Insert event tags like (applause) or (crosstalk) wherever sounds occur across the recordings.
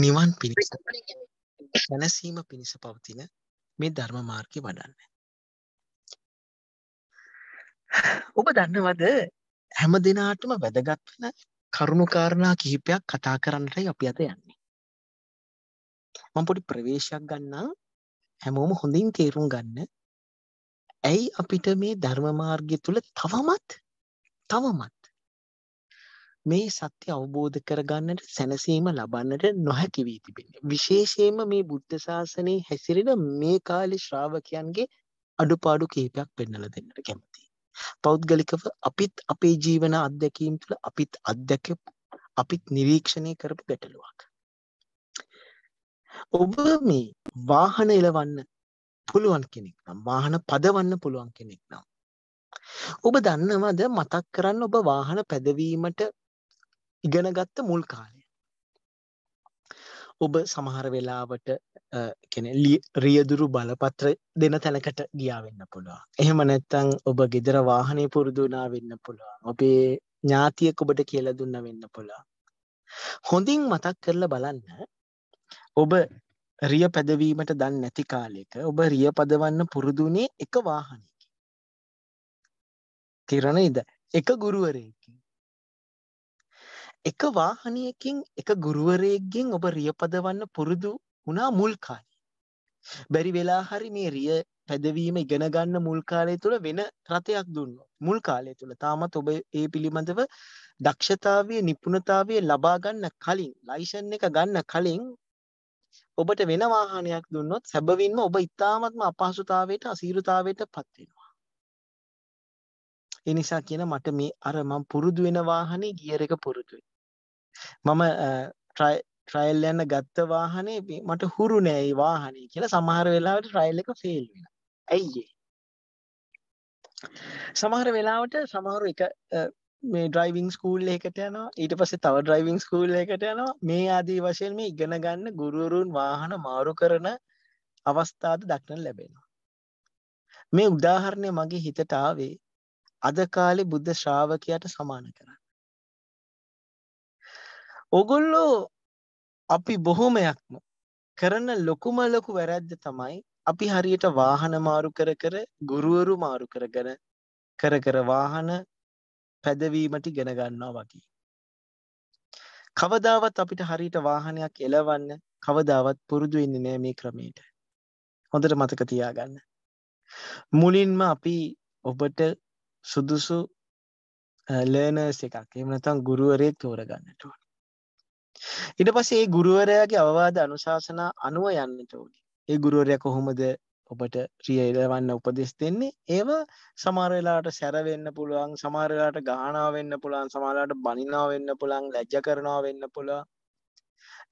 නිවන් පිණිස (laughs) සැනසීම පිණිස පවතින මේ ධර්ම මාර්ගය වඩන්න. ඔබ දන්නවද හැම දිනාටම වැදගත් වෙන කරුණුකාරණා කිහිපයක් කතා කරන්නටයි අපි අද යන්නේ. මම පොඩි ප්‍රවේශයක් ගන්නා හැමෝම හොඳින් තේරුම් ගන්න. ඇයි අපිට මේ ධර්ම මාර්ගය තුල තවමත් තවමත් මේ සත්‍ය අවබෝධ කරගන්නට සැනසීම ලබන්නට නොහැකි වී තිබෙන්නේ. විශේෂයෙන්ම මේ බුද්ධ ශාසනයේ හැසිරෙන මේ කාලේ ශ්‍රාවකයන්ගේ අඩුපාඩු කිහිපයක් පෙන්වලා දෙන්නට කැමතියි. පෞද්ගලිකව අපිත් අපේ ජීවන අත්දැකීම් තුළ අපිත් අත්දැකපු අපිත් නිරීක්ෂණය කරපු ගැටලුවක්. ඔබ මේ වාහන එලවන්න පුළුවන් කෙනෙක් නම් වාහන පදවන්න පුළුවන් කෙනෙක් නම් ඔබ දන්නවද මතක් කරන්න ඔබ වාහන පැදවීමට ඉගෙනගත්ත මුල් කාලය. ඔබ සමහර වෙලාවට රියදුරු බලපත්‍ර දෙන තැනකට ගියා වෙන්න පුළුවන්. එහෙම නැත්තං ඔබ ගෙදර වාහනය පුරුදුනා වෙන්න පුළුවන්. ඔබේ ඥාතියක් ඔබට කියල දුන්න වෙන්න පුළුවන්. හොඳින් මතක් කරලා බලන්න ඔබ රිය පැදවීමට දන් නැති කාලෙක ඔබ රිය පදවන්න පුරුදුනේ එක වාහනයකි. තිරණ ඉද එක ගුරුවරේ එක වාහනයකින් එක ගුරුවරයෙක්ගෙන් ඔබ රියපදවන්න පුරුදු වුණා මුල් කාලේ. බැරි වෙලා හරි මේ රිය පැදවීම ඉගෙන ගන්න මුල් කාලය තුළ වෙන රතයක් දුන්නොත් මුල් කාලය තුළ තාමත් ඔබ ඒ පිළිබඳව දක්ෂතාවය නිපුණතාවය ලබා ගන්න කලින් ලයිසන් එක ගන්න කලින් ඔබට වෙන වාහනයක් දුන්නොත් සැබවින්ම ඔබ ඉතාමත්ම අපහසුතාවයට අසීරුතාවයට පත් වෙනවා. ඒ නිසා කියන මට මේ අර මම පුරුදු වෙන වාහනේ ගියර එක පුරුදුයි. මම ට්‍රයිල් යන්න ගත්ත වාහනේ මට හුරු නෑයි වාහනේ කියලා සමහර වෙලාවට ට්‍රයිල් එක ෆේල් වෙන ඇයිඒ සමහර වෙලාවට සමහරු එක මේ ඩ්‍රයිවිං ස්කූල් එකට යනවා ඊට පස්සේ තව ඩ්‍රයිවිං ස්කූල් එකට යනවා මේ ආදී වශයෙන් මේ ඉගෙන ගන්න ගුරුවරුන් වාහන මාරු කරන අවස්ථාද දක්න ලැබෙනවා මේ උදාහරණය මගේ හිතට ආවේ අද කාලේ බුද්ධ ශ්‍රාවකයාට සමාන කරන්න ඕගොල්ලෝ අපි බොහොමයක්ම කරන ලොකුම ලොකු වැරැද්ද තමයි අපි හරියට වාහන මාරු කර කර ගුරුවරු මාරු කරගෙන කර කර වාහන පැදවීමට ඉගෙන ගන්නවා වගේ. කවදාවත් අපිට හරියට වාහනයක් එලවන්න කවදාවත් පුරුදු වෙන්නේ නෑ මේ ක්‍රමයට. හොඳට මතක තියාගන්න. මුලින්ම අපි ඔබට සුදුසු ලර්නර්ස් එකක් එහෙම නැත්නම් ගුරුවරයෙක් තෝරගන්නට ඕන. ඊට පස්සේ ඒ ගුරුවරයාගේ අවවාද අනුශාසනා අනුව යන්නට ඕනේ. ඒ ගුරුවරයා කොහොමද ඔබට රිය ඉලවන්න උපදෙස් දෙන්නේ? ඒව සමහර වෙලාවට සැර වෙන්න පුළුවන්, සමහර වෙලාවට ගහනවා වෙන්න පුළුවන්, සමහර වෙලාවට බනිනවා වෙන්න පුළුවන්, ලැජ්ජ කරනවා වෙන්න පුළුවන්.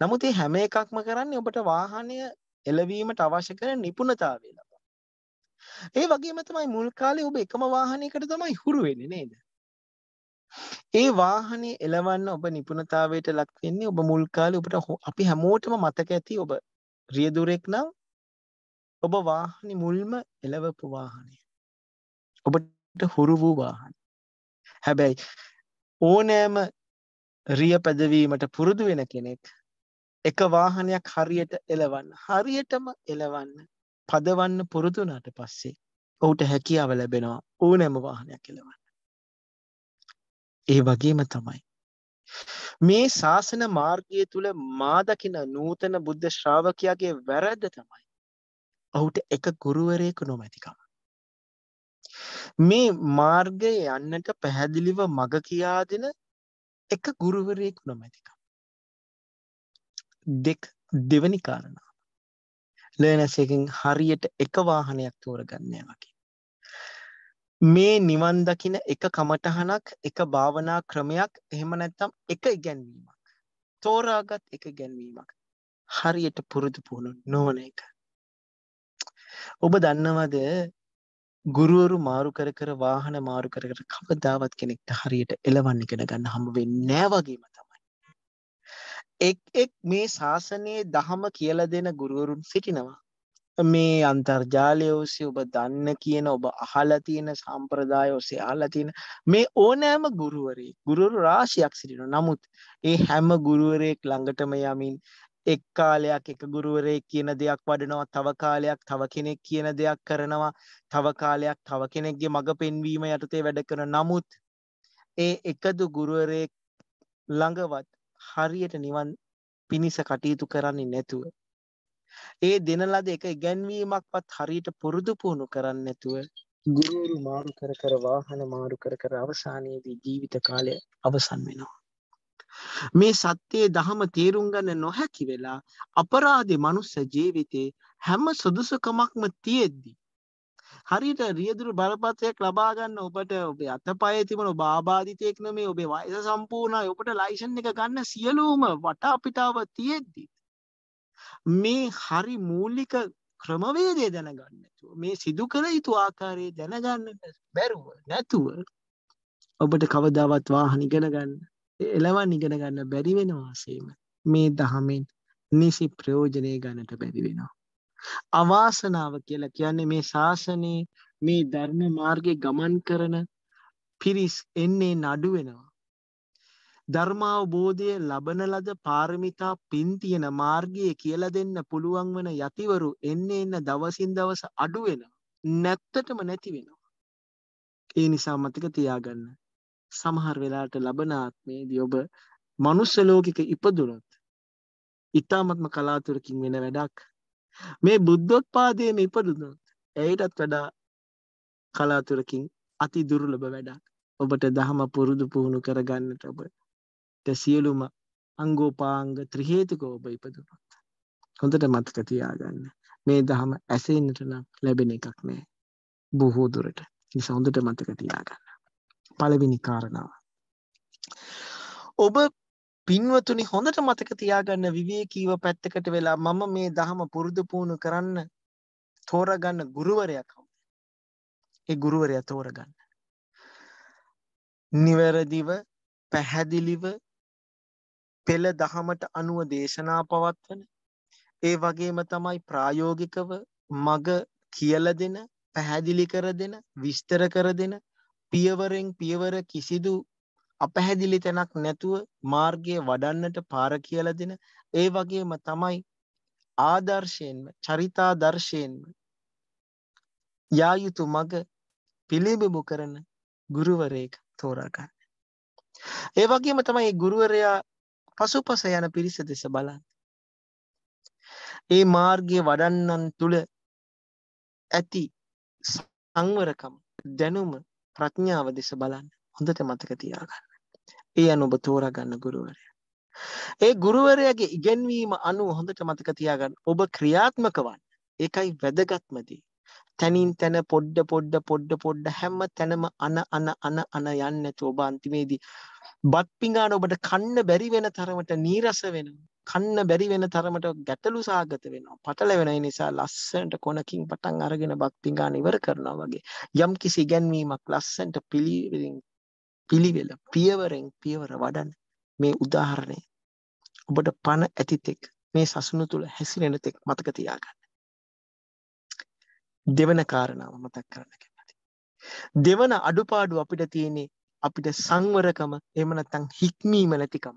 නමුත් මේ හැම එකක්ම කරන්නේ ඔබට වාහනය එළවීමට අවශ්‍ය කරන නිපුණතාවය ලබා. ඒ වගේම තමයි මුල් කාලේ ඔබ එකම වාහනයකට තමයි හුරු වෙන්නේ නේද? ඒ වාහනේ එලවන්න ඔබ නිපුණතාවයට ලක් වෙන්නේ ඔබ මුල් කාලේ ඔබට අපි හැමෝටම මතක ඇති ඔබ රියදුරෙක් නම් ඔබ වාහනේ මුල්ම එලවපු වාහනය. ඔබට හුරු වූ වාහන. හැබැයි ඕනෑම රිය පැදවීමට පුරුදු වෙන කෙනෙක් එක වාහනයක් හරියට එලවන්න හරියටම එලවන්න පදවන්න පුරුදුනාට පස්සේ ඔහුට හැකියාව ලැබෙනවා ඕනෑම වාහනයක් එලවන්න. ඒ වගේම තමයි. මේ ශාසන මාර්ගය තුළ මාදකින නූතන බුද්ධ ශ්‍රාවකයාගේ වැරද්ද තමයි. ඔහුට එක ගුරුවරයෙකු නොමැතිකම. මේ මාර්ගය යන්නට පැහැදිලිව මග කියා දෙන එක ගුරුවරයෙකු නොමැතිකම්. දෙක් දෙවනි කාරණා. ලෑනසකින් හරියට එක වාහනයක් තෝරගන්නේ වගේ. මේ නිවන් දකින එක කමටහනක් එක භාවනා ක්‍රමයක් එහෙම නැත්නම් එක ඉගැන්වීමක් තෝරාගත් එක ඉගැන්වීමක් හරියට පුරුදු පුහුණු නොවන එක ඔබ දන්නවද ගුරුවරු මාරු කර කර වාහන මාරු කර කර කවදාවත් කෙනෙක්ට හරියට එළවන්න ඉගෙන ගන්න හම්බ වෙන්නේ නැහැ වගේම තමයි. එක් එක් මේ ශාසනයේ දහම කියලා දෙන ගුරුවරුන් සිටිනවා. මේ අන්තර්ජාලය ඔස්සේ ඔබ දන්න කියන ඔබ අහලා තියෙන සම්ප්‍රදාය ඔස්සේ අහලා තියෙන මේ ඕනෑම ගුරුවරයෙක් ගුරුවරු රාශියක් සිටිනවා. නමුත් ඒ හැම ගුරුවරයෙක් ළඟටම යමින් එක් කාලයක් එක ගුරුවරයෙක් කියන දෙයක් වඩනවා තව කාලයක් තව කෙනෙක් කියන දෙයක් කරනවා තව කාලයක් තව කෙනෙක්ගේ මඟ පෙන්වීම යටතේ වැඩ කරන නමුත් ඒ එකදු ගුරුවරයෙක් ළඟවත් හරියට නිවන් පිණිස කටයුතු කරන්නේ නැතුව ඒ දෙන ලද එක ඉගැන්වීමක්වත් හරියට පුරුදු පුහුණු කරන්නේ නැතුව ගුරුවරු මාරු කර කර වාහන මාරු කර කර අවසානයේදී ජීවිත කාලය අවසන් වෙනවා. මේ සත්‍යයේ දහම තේරුම් ගන්න නොහැකි වෙලා අපරාධේ මනුස්ස ජීවිතේ හැම සුදුසුකමක්ම තියෙද්දී හරියට රියදුරු බලපත්‍රයක් ලබා ගන්න ඔබට ඔබේ අතපයේ තිබුණු බාබාධිතයක් නෙමෙයි ඔබේ වයස සම්පූර්ණයි ඔබට ලයිසන් එක ගන්න සියලුම වටා පිටාව තියෙද්දි මේ හරි මූලික ක්‍රමවේදය දැනගන්න මේ සිදු කළ යුතු ආකාරය දැනගන්න බැරුව නැතුව ඔබට කවදාවත් වාහන ඉගෙනගන්න එලවන් ඉගෙන ගන්න බැරි වෙනවාසේම මේ දහමෙන් නිසි ප්‍රයෝජනය ගන්නට බැරි වෙනවා. අවාසනාව කියලා කියන්නේ මේ ශාසනයේ මේ ධර්ම මාර්ගයේ ගමන් කරන පිරිස් එන්නේ නඩු වෙනවා. ධර්මාවබෝධය ලබන ලද පාරමිතා පින් තියෙන මාර්ගය කියලා දෙන්න පුළුවන් වෙන යතිවරු එන්න එන්න දවසින් දවස අඩු වෙනවා. නැත්තටම නැති වෙනවා. ඒ නිසා මතක තියාගන්න. සමහර වෙලාවට ලබන ආත්මයේදී ඔබ මනුස්ස ලෝකික ඉපදුනොත් ඊ타මත්ම කලාතුරකින් වෙන වැඩක්. මේ බුද්ධෝත්පාදයේ මේ ඉපදුනොත් ඇයටත් වඩා කලාතුරකින් අති දුර්ලභ වැඩක්. ඔබට දහම පුරුදු පුහුණු කරගන්නට ඔබ සියලුම අංගෝපාංග ත්‍රිහේතුක ඔබ ඉපදුනොත්. හොඳට මතක තියාගන්න. මේ දහම ඇසෙන්නට නම් ලැබෙන එකක් නෑ. බොහෝ දුරට. නිසා හොඳට මතක තියාගන්න. පළවෙනි කාරණාව. ඔබ පින්වතුනි හොඳට මතක තියාගන්න විවේකීව පැත්තකට වෙලා මම මේ දහම පුරුදු පුහුණු කරන්න තෝරගන්න ගුරුවරයා කවුද? ඒ ගුරුවරයා තෝරගන්න. නිවැරදිව පැහැදිලිව පෙළ දහමට අනුව දේශනා පවත්වන ඒ වගේම තමයි ප්‍රායෝගිකව මග කියල දෙන පැහැදිලි කර දෙන විස්තර කර දෙන පියවරෙන් පියවර කිසිදු අපැහැදිලි තැනක් නැතුව මාර්ගය වඩන්නට පාර කියල දෙන ඒ වගේම තමයි ආදර්ශයෙන්ම චරිතා දර්ශයෙන්ම යායුතු මග පිළිබිබු කරන ගුරුවරයෙක් තෝරාගන්න. ඒ වගේම තමයි ගුරුවරයා පසුපස යන පිරිස දෙස බලන්න. ඒ මාර්ගය වඩන්නන් තුළ ඇති සංවරකම දැනුම ප්‍රඥාව දෙස බලන්න හොඳට මතක තියාගන්න. ඒ අනු ඔබ තෝරගන්න ගුරුවරය. ඒ ගුරුවරයාගේ ඉගැන්වීම අනුව හොඳට මතක තියාගන්න ඔබ ක්‍රියාත්මක වන්න ඒකයි වැදගත්මදී. තනින් තන පොඩ්ඩ පොඩ්ඩ පොඩ්ඩ පොඩ්ඩ හැම තැනම අන අන අන අන යන්නේ නැතුව ඔබ අන්තිමේදී බත් පිඟාන ඔබට කන්න බැරි වෙන තරමට නීරස වෙනවා කන්න බැරි වෙන තරමට ගැටලු සාගත වෙනවා පටල වෙන නිසා ලස්සනට කොනකින් පටන් අරගෙන බත් පිඟාන ඉවර කරනවා වගේ යම් කිසි ඉගැන්වීමක් ලස්සනට පිළිවෙලින් පිළිවෙල පියවරෙන් පියවර වඩන්න මේ උදාහරණය ඔබට පණ ඇතිතෙක් මේ සසුන තුල හැසිරෙන තෙක් මතක තියාගන්න දෙවන කාරණාව මතක් කරන්න කැමති. දෙවන අඩුපාඩු අපිට තියෙන්නේ අපිට සංවරකම එහෙම නැත්නම් හික්මීම නැතිකම.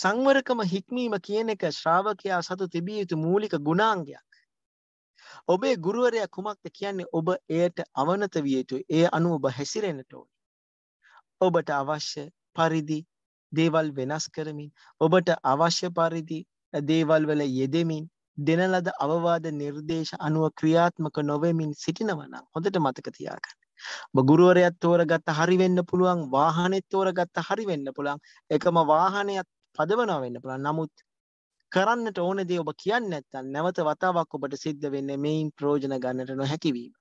සංවරකම හික්මීම කියන එක ශ්‍රාවකයා සතු තිබිය යුතු මූලික ගුණාංගයක්. ඔබේ ගුරුවරයා කුමක්ද කියන්නේ ඔබ එයට අවනත විය යුතුයි. ඒ අනුව ඔබ හැසිරෙන්නට ඕනේ. ඔබට අවශ්‍ය පරිදි දේවල් වෙනස් කරමින් ඔබට අවශ්‍ය පරිදි දේවල් වල යෙදෙමින් දෙන ලද අවවාද නිර්දේශ අනුව ක්‍රියාත්මක නොවෙමින් සිටිනවනම් හොඳට මතක තියාගන්න. ඔබ ගුරුවරයත් තෝරගත්ත හරි වෙන්න පුළුවන් වාහනේත් තෝරගත්ත හරි වෙන්න පුළුවන් එකම වාහනයත් පදවනවා වෙන්න පුළුවන්. නමුත් කරන්නට ඕන දේ ඔබ කියන්නේ නැත්නම් නැවත වතාවක් ඔබට සිද්ධ වෙන්නේ මේන් ප්‍රයෝජන ගන්නට නොහැකි වීම.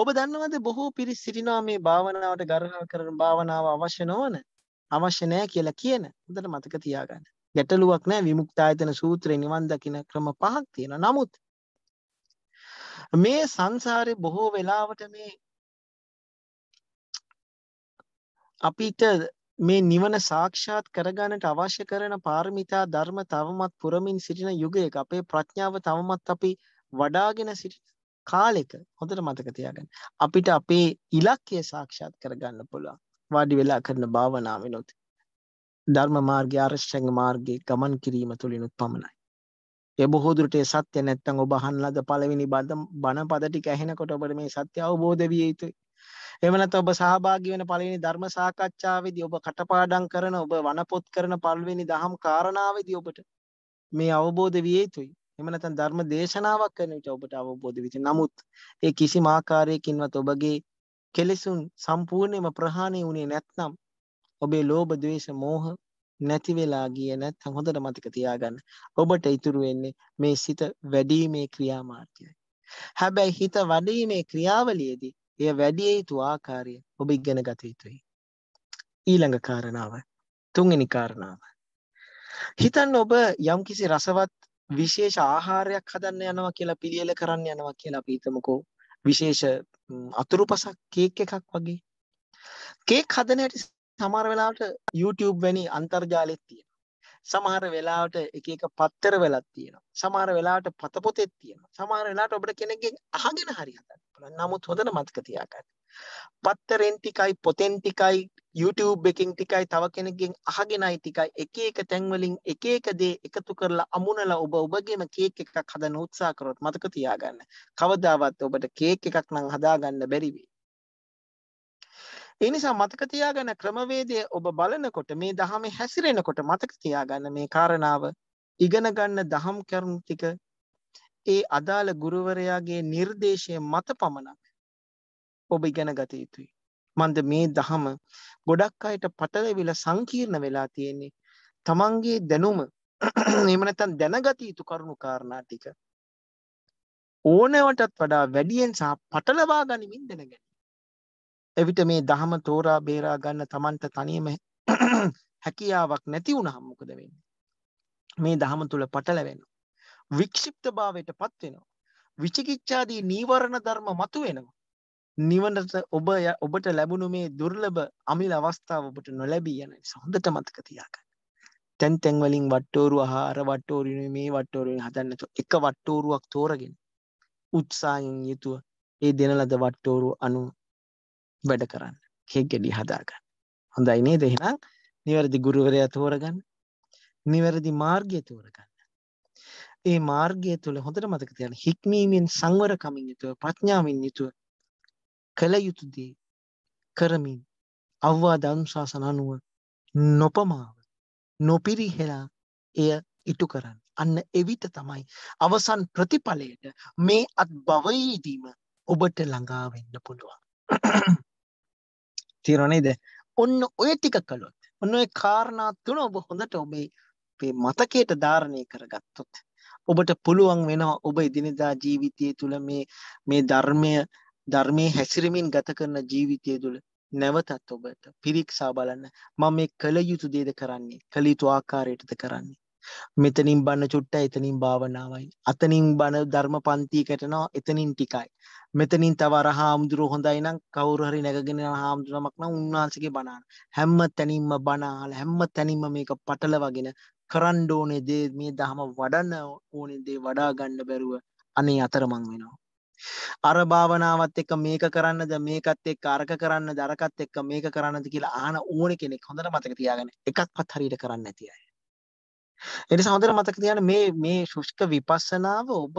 ඔබ දන්නවද බොහෝ පිරිස් සිටිනවා මේ භාවනාවට ගරහ කරන භාවනාව අවශ්‍ය නොවන අවශ්‍ය නෑ කියලා කියන හොඳට මතක තියාගන්න. ගැටලුවක් නෑ විමුක්තායතන සූත්‍රය නිවන් දකින ක්‍රම පහක් තියෙන නමුත් මේ සංසාරය බොහෝ වෙලාවට මේ අපිට මේ නිවන සාක්ෂාත් කරගන්නට අවශ්‍ය කරන පාර්මිතා ධර්ම තවමත් පුරමින් සිටින යුගයක අපේ ප්‍රඥාව තවමත් අපි වඩාගෙන සිටි කාලෙක හොඳට මතක තියාගන්න අපිට අපේ ඉලක්කය සාක්ෂාත් කරගන්න පුළුවන් වාඩි වෙලා කරන භාවනාවෙනුත් ධර්ම මාර්ගය අරශ්චංග මාර්ගයේ ගමන් කිරීම තුළිනුත් පමණයි. ඒ බොහෝ දුරට ඒ සත්‍ය නැත්නම් ඔබ අහන ලද පළවෙනි බද බණ පද ටික ඇහෙනකොට ඔබට මේ සත්‍ය අවබෝධ විය යුතුයි. එහෙම නැත්නම් ඔබ සහභාගී වෙන පළවෙනි ධර්ම සාකච්ඡාවේදී ඔබ කටපාඩම් කරන ඔබ වනපොත් කරන පළවෙනි දහම් කාරණාවේදී ඔබට මේ අවබෝධ විය යුතුයි. එහෙම නැත්නම් ධර්ම දේශනාවක් කරන විට ඔබට අවබෝධ වෙති. නමුත් ඒ කිසිම ආකාරයකින්වත් ඔබගේ කෙලෙසුන් සම්පූර්ණයෙන්ම ප්‍රහාණය වුණේ නැත්නම් ඔබේ ලෝභ ද්වේෂ මෝහ නැති වෙලා ගිය නැත්නම් හොඳට මතක තියාගන්න. ඔබට ඉතුරු වෙන්නේ මේ සිත වැඩිීමේ ක්‍රියාමාර්ගයයි. හැබැයි හිත වැඩිීමේ ක්‍රියාවලියේදී එය වැඩි යුතු ආකාරය ඔබ ඉගෙන ගත යුතුයි. ඊළඟ කාරණාව තුන්වෙනි කාරණාව. හිතන්න ඔබ යම්කිසි රසවත් විශේෂ ආහාරයක් හදන්න යනවා කියලා පිළියෙල කරන්න යනවා කියලා අපි හිතමුකෝ. විශේෂ අතුරුපසක් කේක් එකක් වගේ. කේක් හදන හැටි සමහර වෙලාවට YouTube වැනි අන්තර්ජාලෙත් තියෙනවා. සමහර වෙලාවට එක එක පත්තර වෙලක් තියෙනවා. සමහර වෙලාවට පතපොතෙත් තියෙනවා. සමහර වෙලාවට ඔබට කෙනෙක්ගෙන් අහගෙන හරි හදන්න පුළුවන්. නමුත් හොඳට මතක තියාගන්න. පත්තරෙන් ටිකයි පොතෙන් ටිකයි YouTube එකෙන් ටිකයි තව කෙනෙක්ගෙන් අහගෙනයි ටිකයි එක එක තැන් වලින් එක එක දේ එකතු කරලා අමුණලා ඔබ ඔබගේම කේක් එකක් හදන්න උත්සාහ කරොත් මතක තියාගන්න. කවදාවත් ඔබට කේක් එකක් නම් හදාගන්න බැරි වෙයි. ඒ නිසා මතක තියාගන්න ක්‍රමවේදය ඔබ බලනකොට මේ දහමේ හැසිරෙනකොට මතක තියාගන්න මේ කාරණාව ඉගෙන ගන්න දහම් කරුණු ටික ඒ අදාළ ගුරුවරයාගේ නිර්දේශය මත පමණක් ඔබ ඉගෙන ගත යුතුයි. මන්ද මේ දහම ගොඩක් අයට පටලවිලා සංකීර්ණ වෙලා තියෙන්නේ. තමන්ගේ දැනුම (clears throat) එහෙම නැත්නම් දැනගත යුතු කරුණු කාරණා ටික ඕනෑවටත් වඩා වැඩියෙන් සහ පටලවා ගනිමින් දැනගන්න. එවිට මේ දහම තෝරා බේරා ගන්න Tamanට තනියම (clears throat) හැකියාවක් නැති වුනහම මොකද වෙන්නේ? මේ දහම තුල පටලැවෙනවා. වික්ෂිප්තභාවයටපත් වෙනවා. විචිකිච්ඡාදී නීවරණ ධර්ම මතුවෙනවා. නිවනට ඔබ ඔබට ලැබුණු මේ දුර්ලභ අමිල අවස්ථාව ඔබට නොලැබී යන නිසා හොඳට මතක තියාගන්න. තැන් තැන් වලින් වට්ටෝරුව හා අර වට්ටෝරුව මේ වට්ටෝරුවෙන් හදන්න එක වට්ටෝරුවක් තෝරගෙන උත්සාහයෙන් යුතුව ඒ දෙන ලද වට්ටෝරුව අනුව වැඩ කරන්න කෙක් ගෙඩි හදාගන්න හොඳයි නේද එහෙනම් නිවැරදි ගුරුවරයා තෝරගන්න නිවැරදි මාර්ගය තෝරගන්න ඒ මාර්ගය තුළ හොඳට මතක තියන්න හික්මීමෙන් සංවරකමින් යුතුව ප්‍රඥාවෙන් යුතුව කළ යුතු දේ කරමින් අවවාද අනුශාසන අනුව නොපමාව නොපිරිහෙලා එය ඉටු කරන්න අන්න එවිට තමයි අවසන් ප්‍රතිඵලයට මේ අත් භවයේදීම ඔබට ළඟා වෙන්න පුළුවන් තීරණේද ඔන්න ඔය ටික කළොත් ඔන්න ඔය කාරණා තුන ඔබ හොඳට ඔබේ අපේ මතකයට ධාරණය කරගත්තොත් ඔබට පුළුවන් වෙනවා ඔබ එදිනෙදා ජීවිතය තුළ මේ මේ ධර්මය ධර්මයේ හැසිරමින් ගත කරන ජීවිතය තුළ නැවතත් ඔබට පිරික්සා බලන්න මම මේ කළ යුතු දේද කරන්නේ කළ යුතු ආකාරයටද කරන්නේ මෙතනින් බණ චුට්ටයි එතනින් භාවනාවයි අතනින් බණ ධර්ම පන්තියකටනවා එතනින් ටිකයි මෙතනින් තව අර හාමුදුරුවෝ හොඳයි නම් කවුරු හරි නැගගෙන යන හාමුදුරුවමක් නම් උන්වහන්සේගේ බණ හැම තැනින්ම බණ අහලා හැම තැනින්ම මේක පටලවාගෙන කරන්න ඕනේ දේ මේ දහම වඩන්න ඕනේ දේ වඩා ගන්න බැරුව අනේ අතරමං වෙනවා අර භාවනාවත් එක්ක මේක කරන්නද මේකත් එක්ක අරක කරන්නද අරකත් එක්ක මේක කරන්නද කියලා අහන ඕනේ කෙනෙක් හොඳට මතක තියාගන්න එකක්වත් හරියට කරන්නේ නැති අය ඒ නිසා හොඳට මතක තියාගන්න මේ මේ ශුෂ්ක විපස්සනාව ඔබ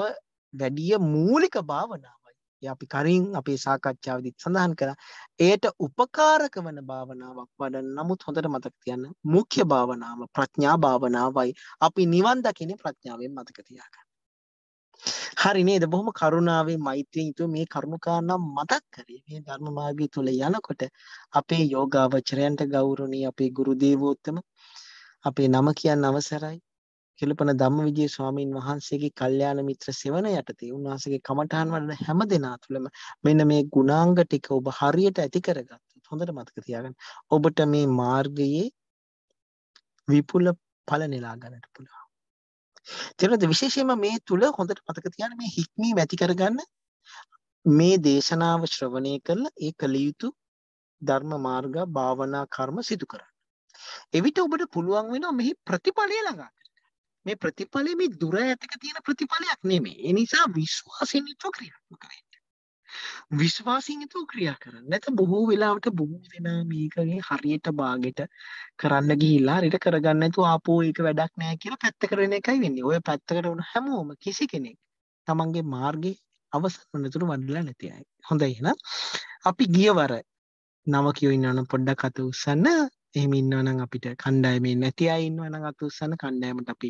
වැඩිය මූලික භාවනාවයි. ඒ අපි කලින් අපේ සාකච්ඡාවේදී සඳහන් කළා. ඒට උපකාරක වන භාවනාවක් වඩන්න. නමුත් හොඳට මතක තියාගන්න මුඛ්‍ය භාවනාව ප්‍රඥා භාවනාවයි. අපි නිවන් දකින්නේ ප්‍රඥාවෙන් මතක තියාගන්න. හරි නේද බොහොම කරුණාවේ මෛත්‍රියෙන් යුතුව මේ කරුණාකාරණා මතක් කරේ මේ ධර්ම මාර්ගය තුල යනකොට අපේ යෝගාවචරයන්ට ගෞරවණීය අපේ ගුරු දේවෝත්තම අපේ නම කියන්න අවසරයි. කෙළපන ධම්මවිජේ ස්වාමීන් වහන්සේගේ කල්යාණ මිත්‍ර සෙවණ යටතේ උන්වහන්සේගේ කමඨාන් වඩන හැම දෙනා තුළම මෙන්න මේ ගුණාංග ටික ඔබ හරියට ඇති කරගත්තොත් හොඳට මතක තියාගන්න. ඔබට මේ මාර්ගයේ විපුල ඵල නෙලා ගන්නට පුළුවන්. ඒතරද විශේෂයෙන්ම මේ තුල හොඳට මතක තියාගන්න මේ හික්මීම ඇති කරගන්න මේ දේශනාව ශ්‍රවණය කරලා ඒ කළ යුතු ධර්ම මාර්ග භාවනා කර්ම සිදු කරන්න. එවිට ඔබට පුළුවන් වෙනවා මෙහි ප්‍රතිඵලය ළඟා මේ ප්‍රතිඵලය මේ දුර ඇතක තියෙන ප්‍රතිඵලයක් නෙමෙයි. ඒ නිසා විශ්වාසින්ීත්ව ක්‍රියාත්මක වෙන්න. විශ්වාසින්ීත්ව ක්‍රියා කරන්න. නැත බොහෝ වෙලාවට බොහෝ දෙනා මේකගේ හරියට බාගෙට කරන්න ගිහිල්ලා හරියට කරගන්න නැතුව ආපෝ ඒක වැඩක් නෑ කියලා පැත්තකට වෙන එකයි වෙන්නේ. ඔය පැත්තකට වුණ හැමෝම කිසි කෙනෙක් තමන්ගේ මාර්ගේ අවසන් වනතුරු වඩලා නැති අය. හොඳයි එහෙනම් අපි ගියවර නම කියව ඉන්නවනම් පොඩ්ඩක් අත උස්සන්න එහෙම ඉන්නවනම් අපිට කණ්ඩායමේ නැති අය ඉන්නවනම් අත උස්සන කණ්ඩායමට අපි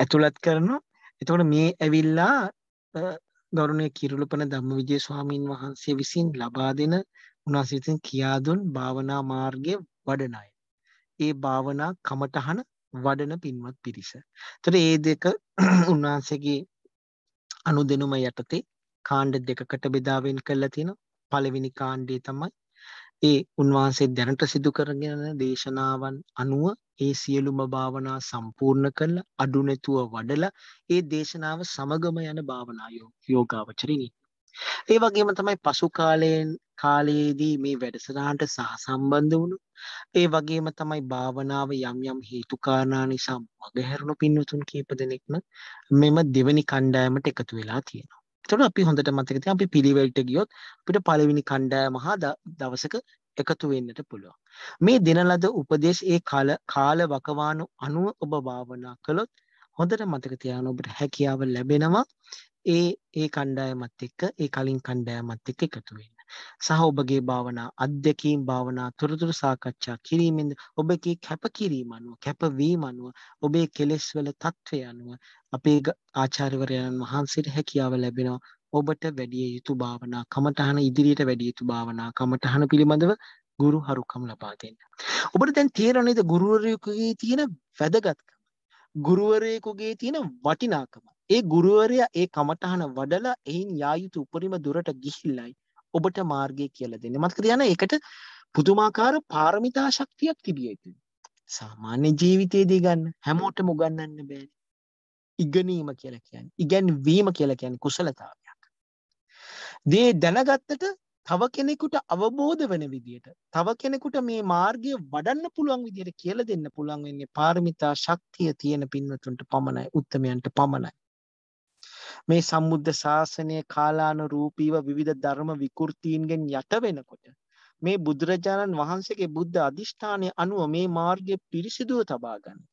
ඇතුළත් කරනවා. එතකොට මේ ඇවිල්ලා ගෞරවනීය කිරුළුපන ධම්මවිජේ ස්වාමින් වහන්සේ විසින් ලබා දෙන උන්වහන්සේ විසින් කියා දුන් භාවනා මාර්ගයේ වඩන අය. ඒ භාවනා කමටහන වඩන පින්වත් පිරිස. එතකොට මේ දෙක (clears throat) උන්වහන්සේගේ අනුදෙනුම යටතේ කාණ්ඩ දෙකකට බෙදා වෙන් කරලා තිනවා. පළවෙනි කාණ්ඩය තමයි ඒ උන්වහන්සේ දැනට සිදු කරගෙන දේශනාවන් අනුව ඒ සියලුම භාවනා සම්පූර්ණ කළ අඩු නැතුව වඩලා ඒ දේශනාව සමගම යන භාවනා යෝගාවචරිනී. ඒ වගේම තමයි පසු කාලයෙන් කාලයේදී මේ වැඩසටහනට සහසම්බන්ධ වුණු ඒ වගේම තමයි භාවනාව යම් යම් හේතු කාරණා නිසා මගහැරුණු පින්වතුන් කීප දෙනෙක්ම මෙම දෙවනි කණ්ඩායමට එකතු වෙලා තියෙනවා. තොට අපි හොඳට මතකති අපි පිළිවෙල්ට ගියොත් අපිට පලවිනි කණ්ඩෑම හා දවසක එකතු වෙන්නට පුළුවන්. මේ දෙනලද උපදේශ ඒ කාල කාල වකවානු අනුව ඔබ භාවනා කළොත් හොඳට මතකතියාන ඔබට හැකියාව ලැබෙනවා ඒ ඒ කණ්ඩායමත් එක්ක ඒ කලින් කණ්ඩෑමත් එක්ක එකතුවෙන්. සහ ඔබගේ භාවනා අධ්‍යක්ීම් භාවනා තොරතුරු සාකච්ඡා කිරීමෙන් ඔබගේ කැපකිරීම අනුව කැපවීම අනුව ඔබේ කෙලෙස් වල తත්වය අනුව අපේ ආචාර්යවරයන් වහන්සේට හැකියාව ලැබෙනවා ඔබට වැඩි යුතු භාවනා කමඨහන ඉදිරියට වැඩි යුතු භාවනා කමඨහන පිළිබඳව ගුරු හරුකම් ලබා දෙන්න. ඔබට දැන් තේරෙනවද ගුරුවරයෙකුගේ තියෙන වැදගත්කම? ගුරුවරයෙකුගේ තියෙන වටිනාකම. ඒ ගුරුවරයා ඒ කමටහන වඩලා එයින් යා යුතු උපරිම දුරට ගිහිල්ලයි ඔබට මාර්ගය කියලා දෙන්නේ. මතක තියාගන්න ඒකට පුදුමාකාර පාරමිතා ශක්තියක් තිබිය යුතුයි. සාමාන්‍ය ජීවිතයේදී ගන්න හැමෝටම උගන්වන්න බෑනේ. ඉගෙනීම කියලා කියන්නේ ඉගැන්වීම කියලා කියන්නේ කුසලතාවයක්. දේ දැනගත්තට තව කෙනෙකුට අවබෝධ වෙන විදියට තව කෙනෙකුට මේ මාර්ගය වඩන්න පුළුවන් විදියට කියලා දෙන්න පුළුවන් වෙන්නේ පාරමිතා ශක්තිය තියෙන පින්වතුන්ට පමණයි උත්මයන්ට පමණයි මේ සම්බුද්ධ ශාසනය කාලානුරූපීව විවිධ ධර්ම විකෘතීන්ගෙන් යට වෙනකොට මේ බුදුරජාණන් වහන්සේගේ බුද්ධ අධිෂ්ඨානය අනුව මේ මාර්ගය පිරිසිදුව තබා ගන්නට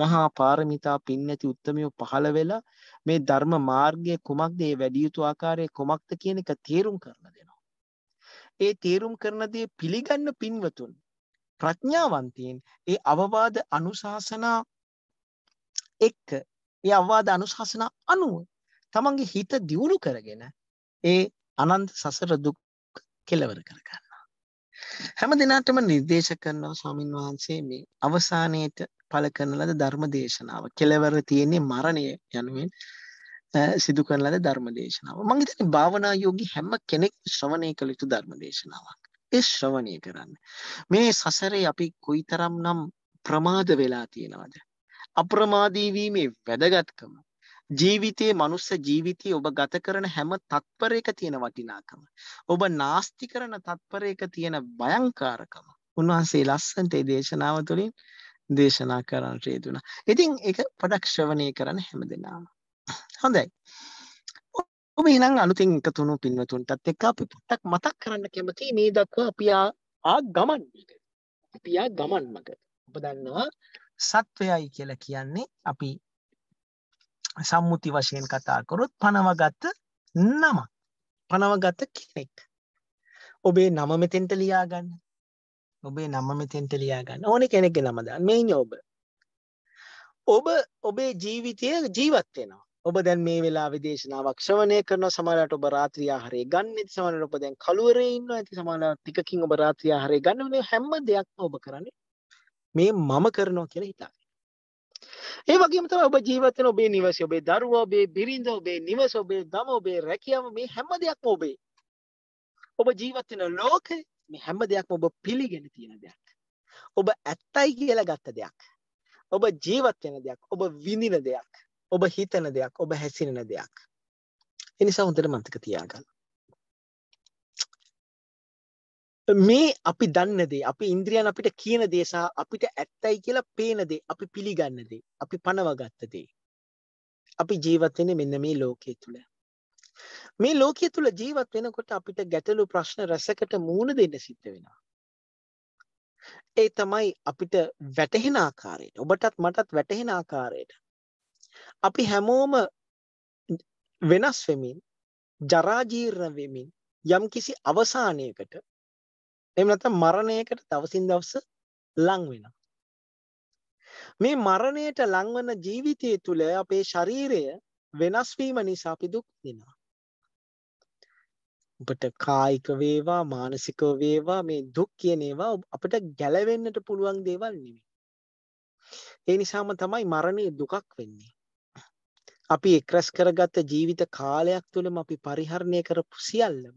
මහා පාරමිතා පින් නැති උත්තමයෝ පහළ වෙලා මේ ධර්ම මාර්ගයේ කුමක්ද ඒ වැඩි යුතු ආකාරයේ කුමක්ද කියන එක තේරුම් කරලා දෙනවා. ඒ තේරුම් කරන දේ පිළිගන්න පින්වතුන් ප්‍රඥාවන්තයින් ඒ අවවාද අනුශාසනා එක්ක ඒ අවවාද අනුශාසනා අනුව තමන්ගේ හිත දියුණු කරගෙන ඒ අනන්ත සසර දුක් කෙලවර කර ගන්නවා. හැම දිනාටම නිර්දේශ කරනවා ස්වාමින් වහන්සේ මේ අවසානයේට පළ කරන ලද ධර්ම දේශනාව. කෙලවර තියෙන්නේ මරණය යනුවෙන් සිදු කරන ලද ධර්ම දේශනාව. මම හිතන්නේ භාවනා යෝගී හැම කෙනෙක්ම ශ්‍රවණය කළ යුතු ධර්ම දේශනාවක්. ඒ ශ්‍රවණය කරන්න. මේ සසරේ අපි කොයිතරම්නම් ප්‍රමාද වෙලා තියෙනවද? අප්‍රමාදී වීමේ වැදගත්කම ජීවිතයේ මනුස්ස ජීවිතයේ ඔබ ගත කරන හැම තත්පරයක තියෙන වටිනාකම. ඔබ නාස්ති කරන තත්පරයක තියෙන භයංකාරකම. උන්වහන්සේ ලස්සන්ට ඒ දේශනාව තුළින් දේශනා කරන්නට යෙදුණා. ඉතින් ඒක පොඩක් ශ්‍රවණය කරන්න හැමදෙනාම. හොඳයි. ඔබ එහෙනම් අලුතින් එකතුණු පින්වතුන්ටත් එක්ක අපි පොඩ්ඩක් මතක් කරන්න කැමතියි මේ දක්වා අපි ආ ගමන් මග. අපි ආ ගමන් මග. ඔබ දන්නවා සත්වයයි කියලා කියන්නේ අපි සම්මුති වශයෙන් කතාකරොත් පනවගත්ත නම පනවගත්ත කෙනෙක් ඔබේ නම මෙතෙන්ට ලියාගන්න ඔබේ නම මෙතෙන්ට ලියාගන්න ඕන කෙනෙක් නමදා මේ ඔබ ඔබ ඔබේ ජීවිතය ජීවත්වෙනවා ඔබ දැන් මේ වෙලා විදේශනාවක් ශ්‍රවණය කරන සමහරට ඔබ රාත්‍රියාහාරය ගන්න සමහරට ඔබ දැන් කලුවරේ ඉන්න ඇති සමහරට ටිකකින් ඔබ රාත්‍රියාහාරය ගන්න උනේ හැම දෙයක්ම ඔබ කරන්නේ මේ මම කරනවා කියලා හිතාගෙන ඒ වගේම තමයි ඔබ ජීවත් වෙන ඔබේ නිවස, ඔබේ දරුවා, ඔබේ බිරිඳ, ඔබේ නිවස, ඔබේ ගම, ඔබේ රැකියාව මේ හැම දෙයක්ම ඔබේ. ඔබ ජීවත් වෙන ලෝකේ මේ හැම දෙයක්ම ඔබ පිළිගෙන තියෙන දෙයක්. ඔබ ඇත්තයි කියලා ගත්ත දෙයක්. ඔබ ජීවත් වෙන දෙයක්, ඔබ විඳින දෙයක්, ඔබ හිතන දෙයක්, ඔබ හැසිරෙන දෙයක්. ඒ නිසා හොඳට මතක තියාගන්න. මේ අපි දන්නදේ අපි ඉන්ද්‍රියන් අපිට කියන දේසා අපිට ඇත්තයි කියලා පේනදේ අපි පිළිගන්නදේ අපි පනවගත්තදේ. අපි ජීවත්වෙන මෙන්න මේ ලෝකය තුළ. මේ ලෝකය තුළ ජීවත් වෙනකොට අපිට ගැටලු ප්‍රශ්න රැසකට මූුණ දෙන්න සිද්ධ වෙනවා. ඒ තමයි අපිට වැටහෙන ආකාරයට ඔබටත් මටත් වැටහෙන ආකාරයට. අපි හැමෝම වෙනස් වෙමින් ජරාජීර්ණ වෙමින් යම් කිසි අවසානයකට එහෙම නැත්නම් මරණයකට දවසින් දවස ලං වෙනවා. මේ මරණයට ලංවන ජීවිතය තුළ අපේ ශරීරය වෙනස් වීම නිසා අපි දුක් විඳිනවා. ඔබට කායික වේවා මානසික වේවා මේ දුක් කියන ඒවා අපිට ගැලවෙන්නට පුළුවන් දේවල් නෙමෙයි. ඒ නිසාම තමයි මරණය දුකක් වෙන්නේ. අපි එක්රැස් කරගත්ත ජීවිත කාලයක් තුළම අපි පරිහරණය කරපු සියල්ලම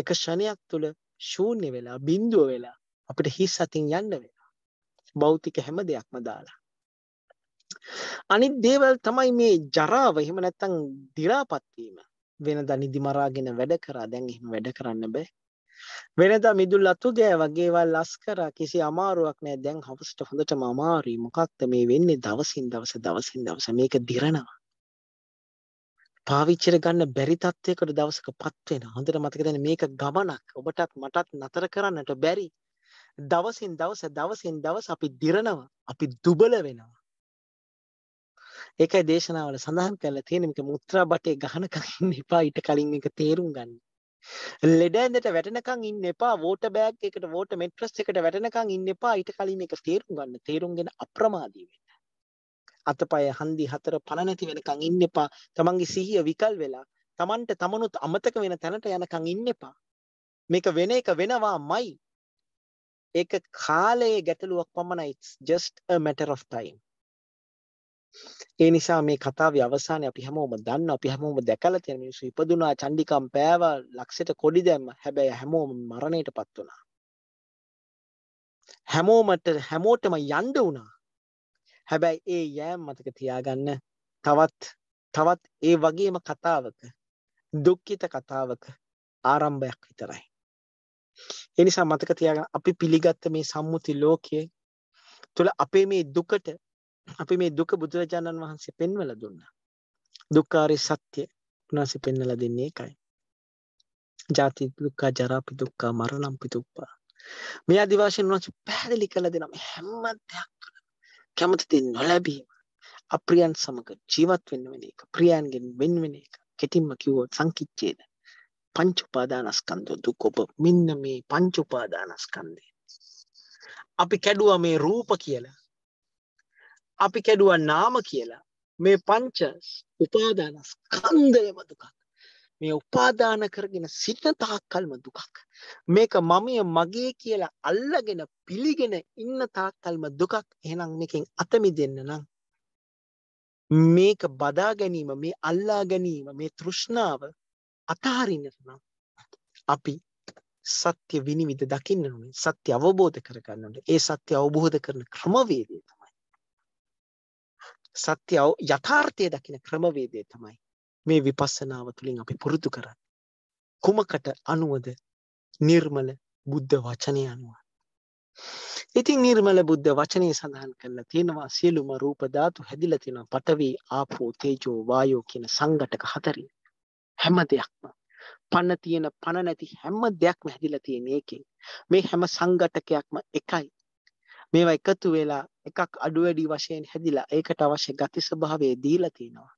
එක ෂණයක් තුළ ශූන්‍ය වෙලා බින්දුව වෙලා අපිට හිස් අතින් යන්න වෙනවා. භෞතික හැම දෙයක්ම දාලා. අනිත් දේවල් තමයි මේ ජරාව එහෙම නැත්නම් දි รา පත් වීම. වෙනදා නිදි මරාගෙන වැඩ කරා දැන් එහෙම වැඩ කරන්න බෑ. වෙනදා මිදුල් අතු ගෑ වගේවල් ලස් කරා කිසි අමාරුවක් නෑ දැන් හවසට හොඳටම අමාරුයි මොකක්ද මේ වෙන්නේ දවසින් දවස දවසින් දවස මේක දිරනවා පාවිච්චිර ගන්න බැරි තත්ත්වයකට දවසකපත් වෙන. හොඳට මතක තියාගන්න මේක ගමනක්. ඔබටත් මටත් නතර කරන්නට බැරි. දවසින් දවස දවසින් දවස අපි දිරනවා. අපි දුබල වෙනවා. ඒකයි දේශනාවල සඳහන් කරලා තියෙන මේක මුත්‍රා බටේ ගහනකම් ඉන්න එපා ඊට කලින් මේක තේරුම් ගන්න. ලෙඩ ඇඳට වැටෙනකම් ඉන්න එපා වෝටර් බෑග් එකට වෝටර් මෙට්‍රස් එකට වැටෙනකම් ඉන්න එපා ඊට කලින් මේක තේරුම් ගන්න. තේරුම්ගෙන අප්‍රමාදී වෙන්න. අතපය හන්දි හතර පණ නැති වෙනකන් ඉන්න එපා. තමන්ගේ සිහිය විකල් වෙලා තමන්ට තමනුත් අමතක වෙන තැනට යනකන් ඉන්න එපා. මේක වෙන එක වෙනවාමයි. ඒක කාලයේ ගැටලුවක් පමණයි. It's just a matter of time. ඒ නිසා මේ කතාවේ අවසානයේ අපි හැමෝම දන්න අපි හැමෝම දැකලා තියෙන මිනිස්සු ඉපදුනා චණ්ඩිකම් පෑව ලක්ෂයට කොඩි දැම්ම හැබැයි හැමෝම මරණයටපත් වුණා හැමෝමට හැමෝටම යන්න වුණා හැබැයි ඒ යෑම් මතක තියාගන්න තවත් තවත් ඒ වගේම කතාවක දුක්ඛිත කතාවක ආරම්භයක් විතරයි. ඒ නිසා මතක තියාගන්න අපි පිළිගත්ත මේ සම්මුති ලෝකයේ තුල අපේ මේ දුකට අපි මේ දුක බුදුරජාණන් වහන්සේ පෙන්වලා දුන්නා. දුක්ඛාරය සත්‍ය උන්වහන්සේ පෙන්වලා දෙන්නේ ඒකයි. ජාති දුක්ඛ ජරා දුක්ඛ මරණම් පිදුප්පා. මේ ආදි වශයෙන් උන්වහන්සේ පැහැදිලි කළ දෙනවා හැම දෙයක්ම කැමති දේ නොලැබීම අප්‍රියන් සමග ජීවත් වෙන්න වෙන එක ප්‍රියයන්ගෙන් වෙන් වෙන එක කෙටින්ම කිව්වොත් සංකිච්ඡේද පංච උපාදානස්කන්ධ දුක ඔබ මෙන්න මේ පංච උපාදානස්කන්ධය අපි කැඩුවා මේ රූප කියලා අපි කැඩුවා නාම කියලා මේ පංච උපාදානස්කන්ධයම දුකක් මේ උපාදාන කරගෙන සිටින තාක්කල්ම දුකක්. මේක මමය මගේ කියලා අල්ලගෙන පිළිගෙන ඉන්න තාක්කල්ම දුකක්. එහෙනම් මේකෙන් අත මිදෙන්න නම් මේක බදා ගැනීම, මේ අල්ලා ගැනීම, මේ තෘෂ්ණාව අතහරින්නට නම් අපි සත්‍ය විනිවිද දකින්න ඕනේ. සත්‍ය අවබෝධ කරගන්න ඕනේ. ඒ සත්‍ය අවබෝධ කරන ක්‍රමවේදය තමයි. සත්‍ය යථාර්ථය දකින ක්‍රමවේදය තමයි මේ විපස්සනාව තුළින් අපි පුරුදු කරන්න. කුමකට අනුවද නිර්මල බුද්ධ වචනය අනුව. ඉතින් නිර්මල බුද්ධ වචනය සඳහන් කරලා තියෙනවා සියලුම රූපධාතු හැදිල තියෙන පටවී ආපෝ තේජෝ වායෝ කියන සංගටක හතරින් හැම දෙයක්ම පණ තියෙන පණ නැති හැම දෙයක්ම හැදිලා තියෙන එකේ මේ හැම සංගටකයක්ම එකයි මේවා එකතු වෙලා එකක් අඩු වැඩි වශයෙන් හැදිලා ඒකට අවශ්‍ය ගති ස්වභාවය දීලා තිනවා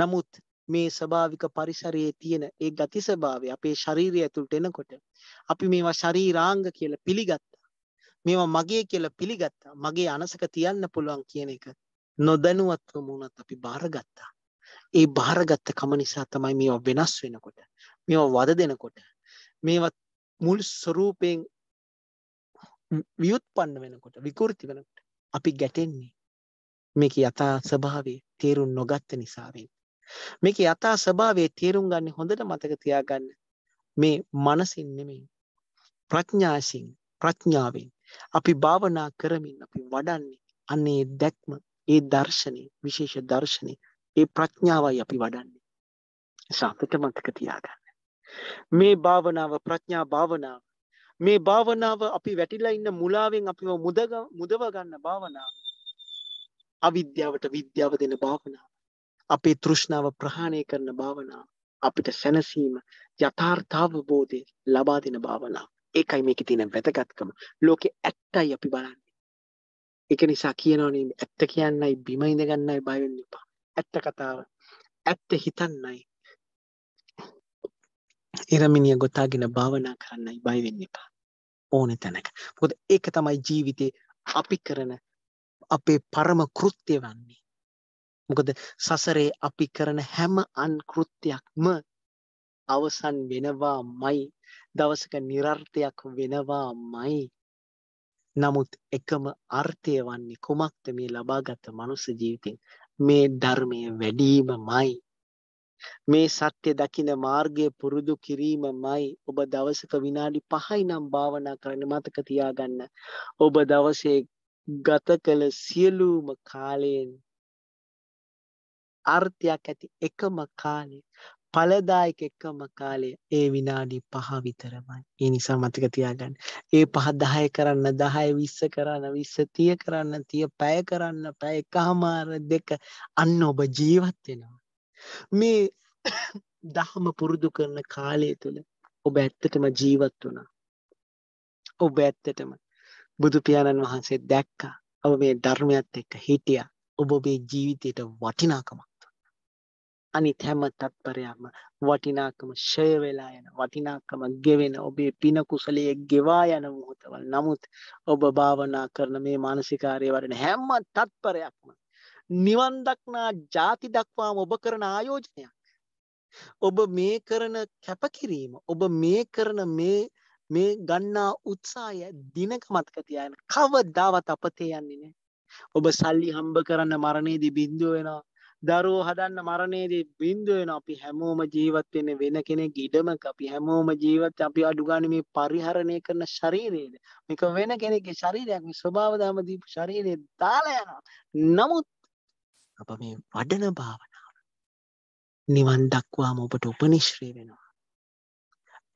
නමුත් මේ ස්වභාවික පරිසරයේ තියෙන ඒ ගති ස්වභාවය අපේ ශාරීරිය ඇතුළට එනකොට අපි මේවා ශරීරාංග කියලා පිළිගත්තා. මේවා මගේ කියලා පිළිගත්තා. මගේ අනසක තියන්න පුළුවන් කියන එක නොදැනුවත්වම වුණත් අපි බාරගත්තා. ඒ බාරගත්ත කම නිසා තමයි මේවා වෙනස් වෙනකොට මේවා වද දෙනකොට මේවා මුල් ස්වරූපයෙන් ව්‍යුත්පන්න වෙනකොට විකෘති වෙනකොට අපි ගැටෙන්නේ මේක යථා ස්වභාවය තේරුම් නොගත්ත නිසාවෙන් මේක යථා ස්වභාවයේ තේරුම් ගන්න හොඳට මතක තියාගන්න. මේ මනසින් නෙමෙයි. ප්‍රඥාසින් ප්‍රඥාවෙන් අපි භාවනා කරමින් අපි වඩන්නේ අන්නේ දැක්ම ඒ දර්ශනේ විශේෂ දර්ශනේ ඒ ප්‍රඥාවයි අපි වඩන්නේ. සාපිට මතක තියාගන්න. මේ භාවනාව ප්‍රඥා භාවනාව මේ භාවනාව අපි වැටිලා ඉන්න මුලාවෙන් අපිව මුදව ගන්න භාවනාව අවිද්‍යාවට විද්‍යාව දෙන භාවනාව අපේ තෘෂ්ණාව ප්‍රහාණය කරන භාවනා අපිට සැනසීම යථාර්ථාවබෝධය ලබා දෙන භාවනා ඒකයි මේක තියෙන වැදගත්කම ලෝකෙ ඇත්තයි අපි බලන්නේ ඒක නිසා කියනවනේ ඇත්ත කියන්නයි බිම ඉඳගන්නයි බය වෙන්න එපා ඇත්ත කතාව ඇත්ත හිතන්නයි ඉරමිනිය ගොතාගෙන භාවනා කරන්නයි බය වෙන්න එපා ඕන තැනක මොකද ඒක තමයි ජීවිතේ අපි කරන අපේ පරම කෘත්‍ය වන්නේ මොකද සසරේ අපි කරන හැම අන්කෘත්‍යයක්ම අවසන් වෙනවාමයි දවසක નિરර්ථයක් වෙනවාමයි නමුත් එකම අර්ථය වන්නේ කොමක්ද මේ ලබාගත් මනුස්ස ජීවිතෙන් මේ ධර්මය වැඩිමමයි මේ සත්‍ය දකින මාර්ගය පුරුදු කිරීමමයි ඔබ දවසක විනාඩි 5යි නම් භාවනා කරන්න මතක තියාගන්න ඔබ දවසේ ගත කළ සියලුම කාලයෙන් අර්ථයක් ඇති එකම කාලේ ඵලදායක එකම කාලය ඒ විනාඩි 5 විතරමයි. ඒ නිසා මතක තියාගන්න. ඒ 5 10 කරන්න 10 20 කරන්න 20 30 කරන්න 30 පැය කරන්න පැය එකමාර දෙක අන්න ඔබ ජීවත් වෙනවා. මේ දහම පුරුදු කරන කාලය තුල ඔබ ඇත්තටම ජීවත් වුණා. ඔබ ඇත්තටම බුදු පියාණන් වහන්සේ දැක්කා. ඔබ මේ ධර්මයත් එක්ක හිටියා. ඔබ ඔබේ ජීවිතයට වටිනාකමක් අනිත් හැම තත්පරයක්ම වටිනාකම ෂය වෙලා යන වටිනාකම ගෙවෙන ඔබේ පින කුසලයේ ගෙවා යන මොහොතවල් නමුත් ඔබ භාවනා කරන මේ මානසිකාර්යය වඩන හැම තත්පරයක්ම නිවන් දක්නා ಜಾති දක්වාම ඔබ කරන ආයෝජනයක් ඔබ මේ කරන කැපකිරීම ඔබ මේ කරන මේ මේ ගන්නා උත්සාහය දිනක මතක තියාගෙන කවදාවත් අපතේ යන්නේ නැහැ ඔබ සල්ලි හම්බ කරන්න මරණයේදී බින්දුව වෙනවා දරුවෝ හදන්න මරණයේදී බින්දුව වෙනවා අපි හැමෝම ජීවත් වෙන්නේ වෙන කෙනෙක් ඉඩමක අපි හැමෝම ජීවත් අපි අඩු ගන්න මේ පරිහරණය කරන ශරීරයද මේක වෙන කෙනෙක්ගේ ශරීරයක් මේ ස්වභාව ධර්ම දීපු ශරීරය දාලා යනවා නමුත් අප මේ වඩන භාවනාව නිවන් දක්වාම ඔබට උපනිශ්‍රී වෙනවා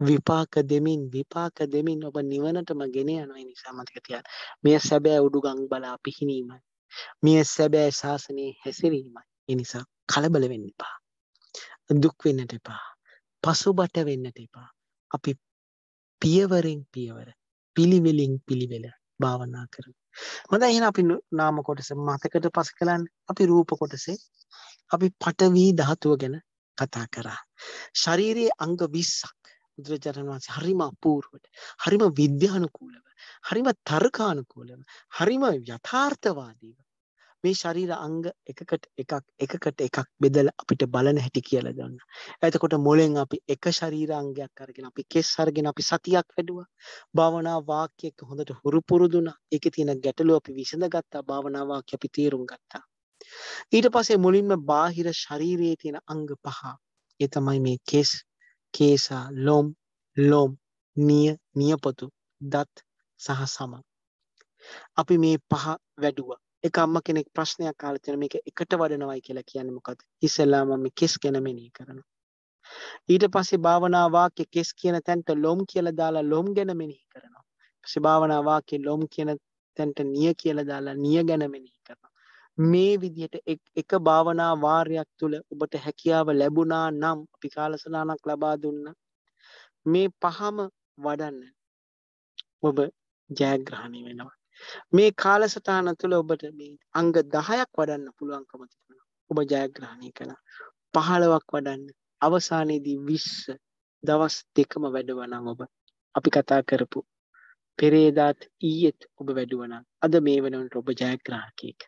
විපාක දෙමින් විපාක දෙමින් ඔබ නිවනටම ගෙන යනවා ඒ නිසා මතක තියාගන්න මේ සැබෑ උඩුගං බලා පිහිනීමයි මේ සැබෑ ශාසනයේ හැසිරීමයි එනිසා කලබල වෙන්න එපා. දුක් වෙන්නට එපා. පසුබට වෙන්නට එපා. අපි පියවරෙන් පියවර පිළිවෙලින් පිළිවෙල භාවනා කරන. හොඳ එහෙන අපි නාම කොටස මතකට පස කලන්න අපි රූප කොටසේ අපි පටවී දහතුව ගැන කතා කරා. ශරීරයේ අංග විස්සක් බුදුරජාණන් වහන්සේ හරිම අපූර්වට හරිම විද්‍යානුකූලව හරිම තර්කානුකූලව හරිම යථාර්ථවාදීව මේ ශරීර අංග එකකට එකක් එකකට එකක් බෙදලා අපිට බලන හැටි කියලා ගන්න. එතකොට මොලෙන් අපි එක ශරීර අංගයක් අරගෙන අපි කෙස් අරගෙන අපි සතියක් වැඩුවා. භාවනා වාක්‍යයක හොඳට හුරු පුරුදුනා. ඒකේ තියෙන ගැටලුව අපි විසඳගත්තා. භාවනා වාක්‍ය අපි තේරුම් ගත්තා. ඊට පස්සේ මුලින්ම බාහිර ශරීරයේ තියෙන අංග පහ. ඒ තමයි මේ කෙස්, කේසා, ලොම්, ලොම්, නිය, නියපොතු, දත් සහ සම. අපි මේ පහ වැඩුවා. එක අම්ම කෙනෙක් ප්‍රශ්නයක් අහලා තියෙන මේක එකට වඩනවයි කියලා කියන්නේ මොකද්ද? ඉස්සෙල්ලා මම කෙස් ගැන මෙනෙහි කරනවා. ඊට පස්සේ භාවනා වාක්‍ය කෙස් කියන තැනට ලොම් කියලා දාලා ලොම් ගැන මෙනෙහි කරනවා. ඊපස්සේ භාවනා වාක්‍ය ලොම් කියන තැනට නිය කියලා දාලා නිය ගැන මෙනෙහි කරනවා. මේ විදිහට එක භාවනා වාරයක් තුල ඔබට හැකියාව ලැබුණා නම් අපි කාලසටහනක් ලබා දුන්නා. මේ පහම වඩන්න. ඔබ ජයග්‍රහණී වෙනවා. මේ කාලසටහන තුළ ඔබට මේ අංග 10ක් වඩන්න පුළුවන්කම තිබුණා. ඔබ ජයග්‍රහණය කළා. 15ක් වඩන්න. අවසානයේදී 20 දවස් දෙකම වැඩවනම් ඔබ අපි කතා කරපු පෙරේදාත් ඊයේත් ඔබ වැඩුවනම් අද මේ වෙනකොට ඔබ ජයග්‍රාහකයෙක්.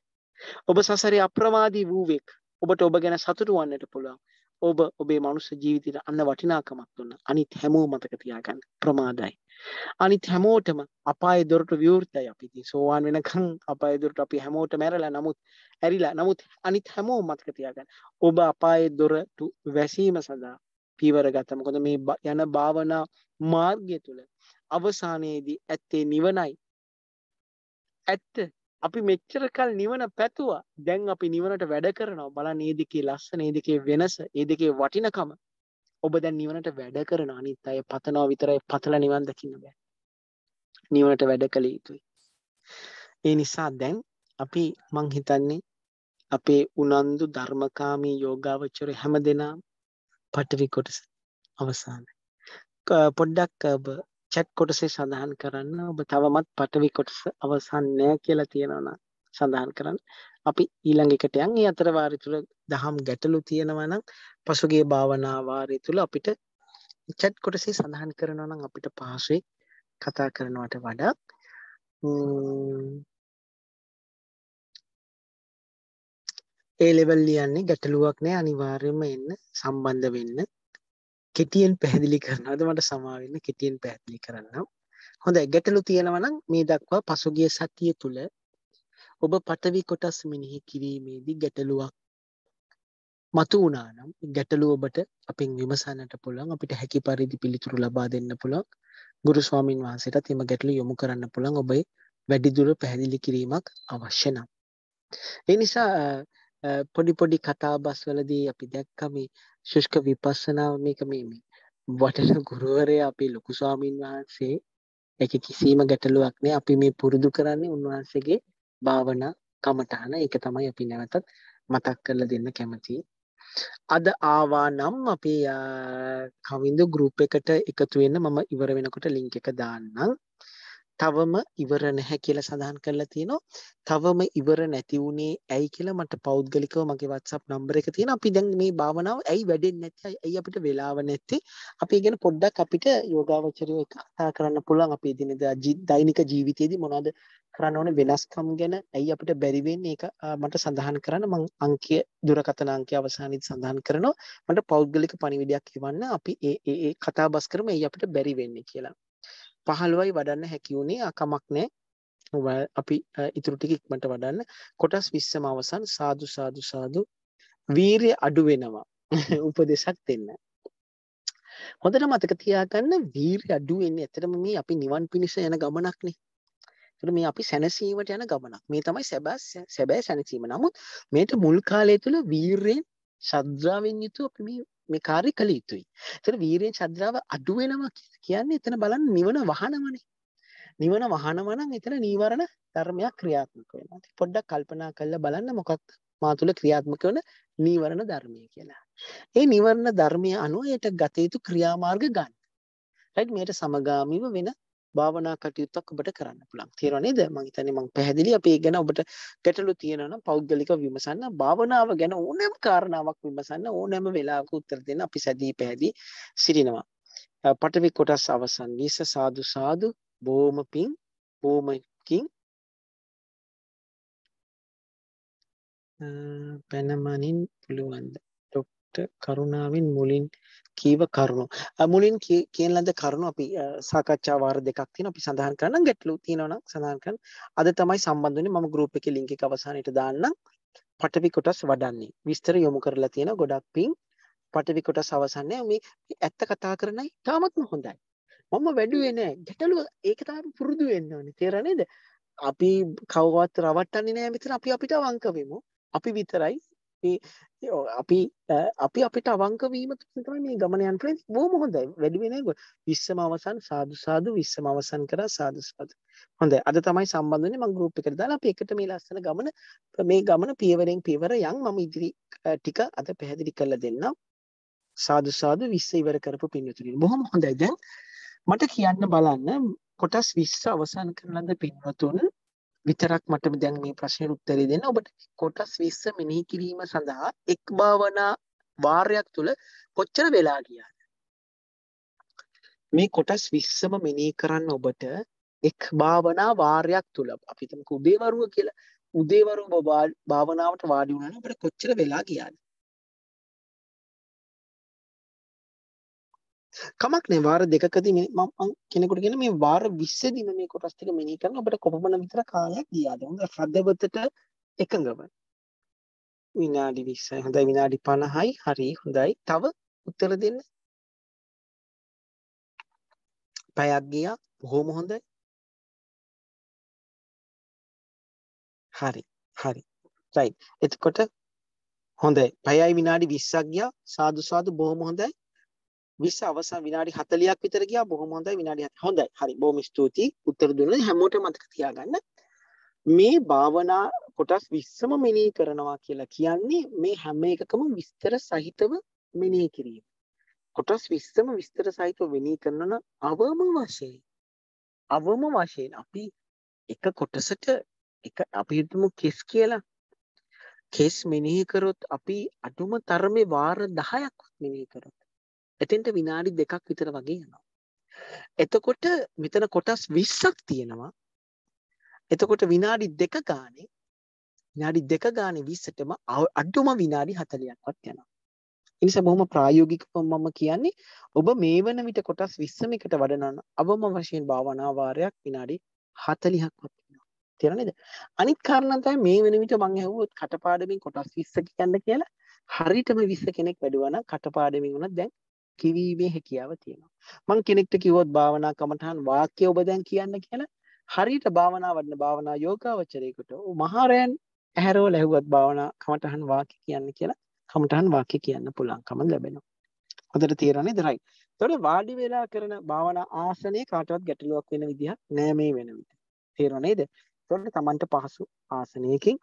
ඔබ සසරේ අප්‍රමාදී වූවෙක්. ඔබට ඔබ ගැන සතුටු වන්නට පුළුවන්. ඔබ ඔබේ මනුස්ස ජීවිතයට අන්න වටිනාකමක් දුන්න. අනිත් හැමෝම මතක තියාගන්න. ප්‍රමාදයි. අනිත් හැමෝටම අපායේ දොරට විවෘතයි අපි. ඉතින් සෝවාන් වෙනකන් අපායේ දොරට අපි හැමෝටම ඇරලා නමුත් ඇරිලා නමුත් අනිත් හැමෝම මතක තියාගන්න. ඔබ අපායේ දොරට වැසීම සඳහා පීවර ගත්තා. මොකද මේ යන භාවනා මාර්ගය තුල අවසානයේදී ඇත්තේ නිවනයි. ඇත්ත අපි මෙච්චර කල් නිවන පැතුවා දැන් අපි නිවනට වැඩ කරනවා බලන්න ඒ දෙකේ ලස්සන ඒ දෙකේ වෙනස ඒ දෙකේ වටිනකම ඔබ දැන් නිවනට වැඩ කරන අනිත් අය පතනවා විතරයි පතල නිවන් දකින්න බෑ නිවනට වැඩ කළ යුතුයි ඒ නිසා දැන් අපි මං හිතන්නේ අපේ උනන්දු ධර්මකාමී යෝගාවචර හැම දෙනා පටවි කොටස අවසානයි පොඩ්ඩක් චැට් කොටසේ සඳහන් කරන්න ඔබ තවමත් පටවි කොටස අවසන් නෑ කියලා තියෙනවනම් සඳහන් කරන්න. අපි ඊළඟ එකට යන් ඒ අතර වාරි තුල දහම් ගැටලු තියෙනවා නම් පසුගිය භාවනා වාරි තුල අපිට චැට් කොටසේ සඳහන් කරනවා නම් අපිට පහසුයි කතා කරනවට වඩා ඒ ලෙවල් ලියන්නේ ගැටලුවක් නෑ අනිවාර්යයෙන්ම එන්න සම්බන්ධ වෙන්න කෙටියෙන් පැහැදිලි කරනවද මට සමාවෙන්න කෙටියෙන් පැහැදිලි කරන්නම් හොඳ ගැටලු තියෙනවනම් මේ දක්වා පසුගිය සතිය තුළ ඔබ පටවි කොටස් මිනිහි කිරීමේදී ගැටලුවක් මතු වුණානම් ගැටලුව ඔබට අපින් විමසන්නට පුළුවන් අපිට හැකි පරිදි පිළිතුරු ලබා දෙන්න පුළුවන් ගුරු ස්වාමින් වහන්සේටත් එම ගැටලු යොමු කරන්න පුළුවන් ඔබේ වැඩිදුර පැහැදිලි කිරීමක් අවශ්‍ය නම් ඒ නිසා පොඩි පොඩි කතා බස් වලදී අපි දැක්ක මේ ශුෂ්ක විපස්සනාව මේක මේ වටන ගුරුවරය අපේ ලොකු ස්වාමීන් වහන්සේ එක කිසිීම ගැටලුවක් නෑ අපි මේ පුරුදු කරන්නේ උන්වහන්සේගේ භාවනා කමටහන එක තමයි අපි නැවතත් මතක් කරලා දෙන්න කැමති. අද ආවා නම් අපි කවින්දු ගරුප් එකට එකතු වෙන්න මම ඉවර වෙනකොට ලිංක් එක දාන්නම්. තවම ඉවර නැහැ කියලා සඳහන් කරලා තියෙනවා. තවම ඉවර නැති වුණේ ඇයි කියලා මට පෞද්ගලිකව මගේ WhatsApp නම්බර එක තියෙනවා. අපි දැන් මේ භාවනාව ඇයි වැඩෙන්නේ නැත්තේ? ඇයි අපිට වෙලාව නැත්තේ? අපි ගැන පොඩ්ඩක් අපිට යෝගාවචරය එක කතා කරන්න පුළුවන් අපේ දිනදා දෛනික ජීවිතයේදී මොනවද කරන්න ඕනේ වෙනස්කම් ගැන ඇයි අපිට බැරි වෙන්නේ ඒක මට සඳහන් කරන්න මම අංකය දුරකථන අංකය අවසානයේදී සඳහන් කරනවා. මට පෞද්ගලික පණිවිඩයක් එවන්න අපි ඒ ඒ කතා බස් කරමු ඇයි අපිට බැරි වෙන්නේ කියලා. 15යි වඩන්න හැකි වුණේ අකමක් නැහැ. අපි ඉතුරු ටික ඉක්මනට වඩන්න. කොටස් 20ම අවසන් සාදු සාදු සාදු. වීරය අඩු වෙනවා. (laughs) උපදේශක් දෙන්න. හොඳට මතක තියාගන්න වීරය අඩු වෙන්නේ ඇත්තටම මේ අපි නිවන් පිණිස යන ගමනක්නේ. එතකොට මේ අපි සැනසීමට යන ගමනක්. මේ තමයි සැබෑ සැනසීම. නමුත් මේට මුල් කාලය තුල වීරයෙන් ශද්ධාවෙන් යුතුව අපි මේ මේ කාර්ය කළ යුතුයි. එතන වීරිය ශ්‍රද්ධාව අඩු වෙනවා කියන්නේ එතන බලන්න නිවන වහනවනේ. නිවන වහනවා නම් එතන නීවරණ ධර්මයක් ක්‍රියාත්මක වෙනවා. ඉතින් පොඩ්ඩක් කල්පනා කරලා බලන්න මොකක්ද මා තුළ ක්‍රියාත්මක වන නීවරණ ධර්මය කියලා. ඒ නිවරණ ධර්මය අනුව ඒට ගත යුතු ක්‍රියාමාර්ග ගන්න. රයිට් මේට සමගාමීව වෙන භාවනා කටයුත්තක් ඔබට කරන්න පුළුවන්. තේරෙනව නේද? මම හිතන්නේ මම පැහැදිලි අපි ගැන ඔබට ගැටලු තියෙනවා නම් පෞද්ගලිකව විමසන්න. භාවනාව ගැන ඕනෑම කාරණාවක් විමසන්න ඕනෑම වෙලාවක උත්තර දෙන්න අපි සැදී පැහැදී සිටිනවා. පටවි කොටස් අවසන් වීස සාදු සාදු බොහොම පිං බොහොමකින් පැනමනින් පුළුවන්ද? ඩොක්ටර් කරුණාවෙන් මුලින් කීව කරුණු මුලින් කියන ලද කරුණු අපි සාකච්ඡා වාර දෙකක් තියෙනවා අපි සඳහන් කරන්න ගැටලු තියෙනවා නම් සඳහන් කරන්න අද තමයි සම්බන්ධ වෙන්නේ මම ගෲප් එකේ ලින්ක් එක අවසානයේට දාන්නම් පටවි කොටස් වඩන්නේ විස්තර යොමු කරලා තියෙනවා ගොඩක් පිං පටවි කොටස් අවසන් මේ ඇත්ත කතා කරනයි තාමත්ම හොඳයි මම වැඩුවේ නෑ ගැටලුව ඒක තමයි පුරුදු වෙන්න ඕනේ තේරෙන්නේ අපි කවවත් රවට්ටන්නේ නෑ මෙතන අපි අපිට වංක වෙමු අපි විතරයි අපේ අපි අපි අපිට අවංකවීම තමයි මේ ගමන යන ක්‍රම බොහොම හොඳයි වැඩි වෙන්නේ නැහැ විස්සම අවසන් සාදු සාදු විස්සම අවසන් කරා සාදු සාදු හොඳයි අද තමයි සම්බන්ධ වෙන්නේ මම ගෲප් එකට දාලා අපි එකට මේ ලස්සන ගමන මේ ගමන පියවරෙන් පියවර යන් මම ඉදිරි ටික අද පැහැදිලි කරලා දෙන්නම් සාදු සාදු 20 ඉවර කරපු පින්වතුනි බොහොම හොඳයි දැන් මට කියන්න බලන්න කොටස් 20 අවසන් කරන ලද පින්වතුන් විතරක් මටම දැන් මේ ප්‍රශ්නයට උත්තරේ දෙන්න. ඔබට කොටස් 20 මෙනෙහි කිරීම සඳහා එක් භාවනා වාරයක් තුල කොච්චර වෙලා ගියාද? මේ කොටස් 20ම මෙනෙහි කරන්න ඔබට එක් භාවනා වාරයක් තුල අපි හිතමු උදේවරුව කියලා උදේවරුව භාවනාවට වාඩි වුණා නම් ඔබට කොච්චර වෙලා ගියාද? කමක් නෑ වාර දෙකකදී මේ මම කෙනෙකුට කියන මේ වාර 20 දින මේ කොටස් ටික මෙනෙහි කරන අපිට කොපමණ විතර කාලයක් ගියාද හොඳ හදවතට එකඟව විනාඩි 20යි හොඳයි විනාඩි 50යි හරි හොඳයි තව උත්තර දෙන්න පැයක් ගියා බොහොම හොඳයි හරි හරි රයිට් එතකොට හොඳයි පැයයි විනාඩි 20ක් ගියා සාදු සාදු බොහොම හොඳයි 20 අවසන් විනාඩි 40ක් විතර ගියා බොහොම හොඳයි විනාඩි 40 හොඳයි හරි බොහොම ස්තුතියි උත්තර දුන්නා හැමෝටම මතක තියාගන්න මේ භාවනා කොටස් 20ම මෙනෙහි කරනවා කියලා කියන්නේ මේ හැම එකකම විස්තර සහිතව මෙනෙහි කිරීම කොටස් 20ම විස්තර සහිතව මෙනෙහි කරනවා අවම වශයෙන් අවම වශයෙන් අපි එක කොටසට එක අපි හිතමු කෙස් කියලා කෙස් මෙනෙහි කරොත් අපි අඩුම තරමේ වාර 10ක්වත් මෙනෙහි කරොත් එතෙන්ට විනාඩි දෙකක් විතර වගේ යනවා. එතකොට මෙතන කොටස් 20ක් තියෙනවා. එතකොට විනාඩි දෙක ගානේ විනාඩි දෙක ගානේ 20ටම අඩුම විනාඩි 40ක්වත් යනවා. ඒ නිසා බොහොම ප්‍රායෝගිකව මම කියන්නේ ඔබ මේ වන විට කොටස් 20 එකට වඩනන අවම වශයෙන් භාවනා වාරයක් විනාඩි 40ක්වත් වෙනවා. තේරෙන නේද? අනිත් කාරණා තමයි මේ වෙන විට මම ඇහුවොත් කටපාඩමින් කොටස් 20 කියන්න කියලා හරියටම 20 කෙනෙක් වැඩුවා නම් කටපාඩමින් වුණා දැන් කිවීමේ හැකියාව තියෙනවා මං කෙනෙක්ට කිව්වොත් භාවනා කමඨහන් වාක්‍ය ඔබ දැන් කියන්න කියලා හරියට භාවනා වඩන භාවනා යෝගාවචරයකට මහරයන් ඇහැරෝ ලැබුවත් භාවනා කමඨහන් වාක්‍ය කියන්න කියලා කමඨහන් වාක්‍ය කියන්න පුළුවන්කම ලැබෙනවා හොඳට තේරෙන්නේ දරයි එතකොට වාඩි වෙලා කරන භාවනා ආසනයේ කාටවත් ගැටලුවක් වෙන විදිහක් නෑ මේ වෙන විදිහ තේරෙන්නේ නේද එතකොට Tamanට පහසු ආසනයකින්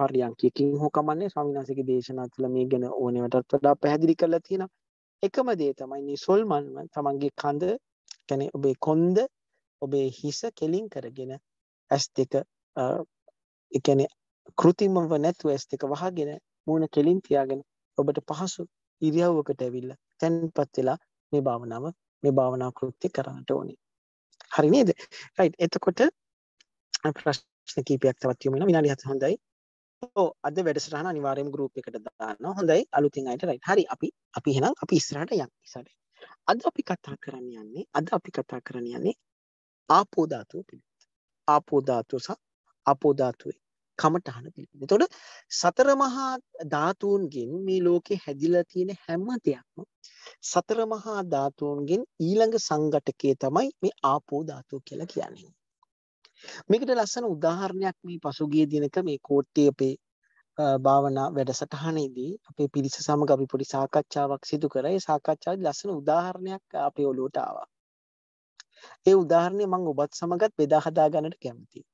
පරියන්කයකින් හෝ කමන්නේ ස්වාමීන් වහන්සේගේ දේශනා තුළ මේ ගැන ඕනෙවටත් වඩා පැහැදිලි කරලා තියෙනවා. එකම දේ තමයි නිසොල්මන්ව තමන්ගේ කඳ කැනෙ ඔබේ කොන්ද ඔබේ හිස කෙලින් කරගෙන ඇස් දෙක එකන කෘතිමව නැතුව ඇස් දෙක වහගෙන මූුණ කෙලින් තියාගෙන ඔබට පහසු ඉරියව්වකට ඇවිල්ල තැන්පත් වෙලා මේ භාවනාව මේ භාවනා කෘත්ති කරන්නට ඕනි හරි නේද රයි් එතකොට ප්‍රශ්න කීපයක් තවත් යොමෙන විනාඩි හත හොඳයි අද වැඩසටහන අනිවාර්යයෙන් group එකට දාන්න හොඳයි අලුතින් අයට right හරි අපි අපි එහෙනම් අපි ඉස්සරහට යන්න ඉස්සරහට අද අපි කතා කරන්න යන්නේ අද අපි කතා කරන්න යන්නේ ආපෝ ධාතුව පිළිබඳ ආපෝ ධාතුව සහ ආපෝ ධාතුවේ කමඨහන පිළිබඳ. එතකොට සතර මහා ධාතුන්ගෙන් මේ ලෝකේ හැදිලා තියෙන හැම දෙයක්ම සතර මහා ධාතුන්ගෙන් ඊළඟ සංගටකයේ තමයි මේ ආපෝ ධාතුව කියලා කියන්නේ. මේකට ලස්සන උදාහරණයක් මේ පසුගිය දිනක මේ කෝට්ටේ අපේ භාවනා වැඩසටහනේදී අපේ පිරිස සමග අපි පොඩි සාකච්ඡාවක් සිදු කරා. ඒ සාකච්ඡාවේ ලස්සන උදාහරණයක් අපේ ඔළුවට ආවා. ඒ උදාහරණය මම ඔබත් සමගත් බෙදා හදා ගන්නට කැමතියි.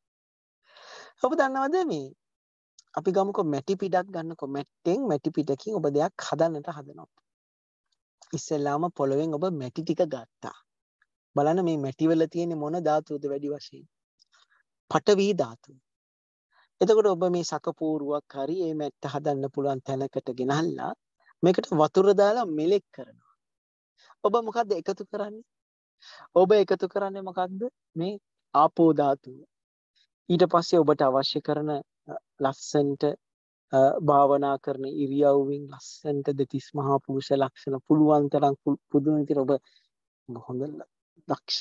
ඔබ දන්නවද මේ අපි ගමුකෝ මැටි පිටක් ගන්නකෝ මැට්ටෙන් මැටි පිටකින් ඔබ දෙයක් හදන්නට හදනවා. ඉස්සෙල්ලාම පොළොවෙන් ඔබ මැටි ටික ගත්තා. බලන්න මේ මැටි වල තියෙන මොන ධාතුවද වැඩි වශයෙන්? පටවි ධාතුව. එතකොට ඔබ මේ සකපූරුවක් හරි ඒ මැට්ට හදන්න පුළුවන් තැනකට ගෙනල්ලා මේකට වතුර දාලා මෙලෙක් කරනවා. ඔබ මොකද්ද එකතු කරන්නේ? ඔබ එකතු කරන්නේ මොකද්ද? මේ ආපෝ ධාතුව. ඊට පස්සේ ඔබට අවශ්‍ය කරන ලස්සන්ට භාවනා කරන ඉරියව්වෙන් ලස්සන්ට දෙතිස් මහා පුරුෂ ලක්ෂණ පුළුවන් තරම් පුදුම විදිහට ඔබ හොඳ දක්ෂ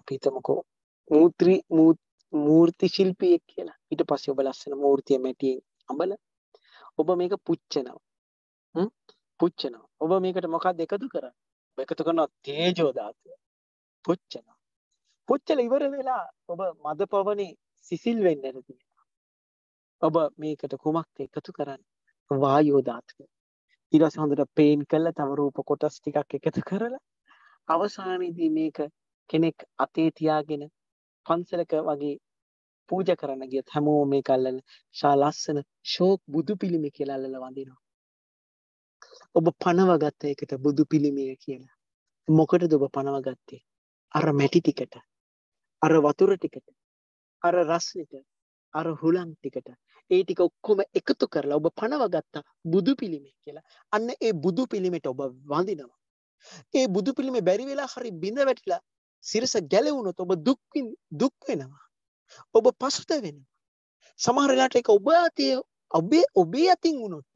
අපි හිතමුකෝ මූත්‍රි මූර්ති ශිල්පියෙක් කියලා. ඊට පස්සේ ඔබ ලස්සන මූර්තිය මැටියෙන් අඹල ඔබ මේක පුච්චනවා. හ්ම් පුච්චනවා. ඔබ මේකට මොකක්ද එකතු කරන්නේ? එකතු කරනවා තේජෝ ධාතුව. පුච්චනවා. පුච්චලා ඉවර වෙලා ඔබ මද පවනේ සිසිල් වෙන්නට තියෙනවා. ඔබ මේකට කුමක්ද එකතු කරන්නේ? වායෝ ධාතුව. ඊට පස්සේ හොඳට පේන් කරලා තව රූප කොටස් ටිකක් එකතු කරලා අවසානයේදී මේක කෙනෙක් අතේ තියාගෙන පන්සලක වගේ පූජ කරන්න ගියත් හැමෝ මේ කල්ලල ශා ලස්සන ශෝක් බුදු පිළිමි කියලාල්ල වඳිනවා. ඔබ පනවගත්ත එකට බුදු පිළිමිය කියලා. මොකට දඔබ පනවගත්තේ. අර මැටිතිකට අර වතුර ටිකට අර රස්නට අර හුලන් ටිකට ඒ ටික ඔක්කොම එකතු කරලා ඔබ පනවගත්තා බුදු පිළිමේ කියලා අන්න ඒ බුදු පිළිමට ඔබ වඳිනවා. ඒ බුදු පිළිමේ බැරි වෙලා හරි බිඳ වැටිලා සිරස ගැලවුණොත් ඔබ දුක් දුක් වෙනවා. ඔබ පසුතැවෙනවා. සමහර වෙලාවට ඒක ඔබ අතේ ඔබේ ඔබේ අතින් වුණොත්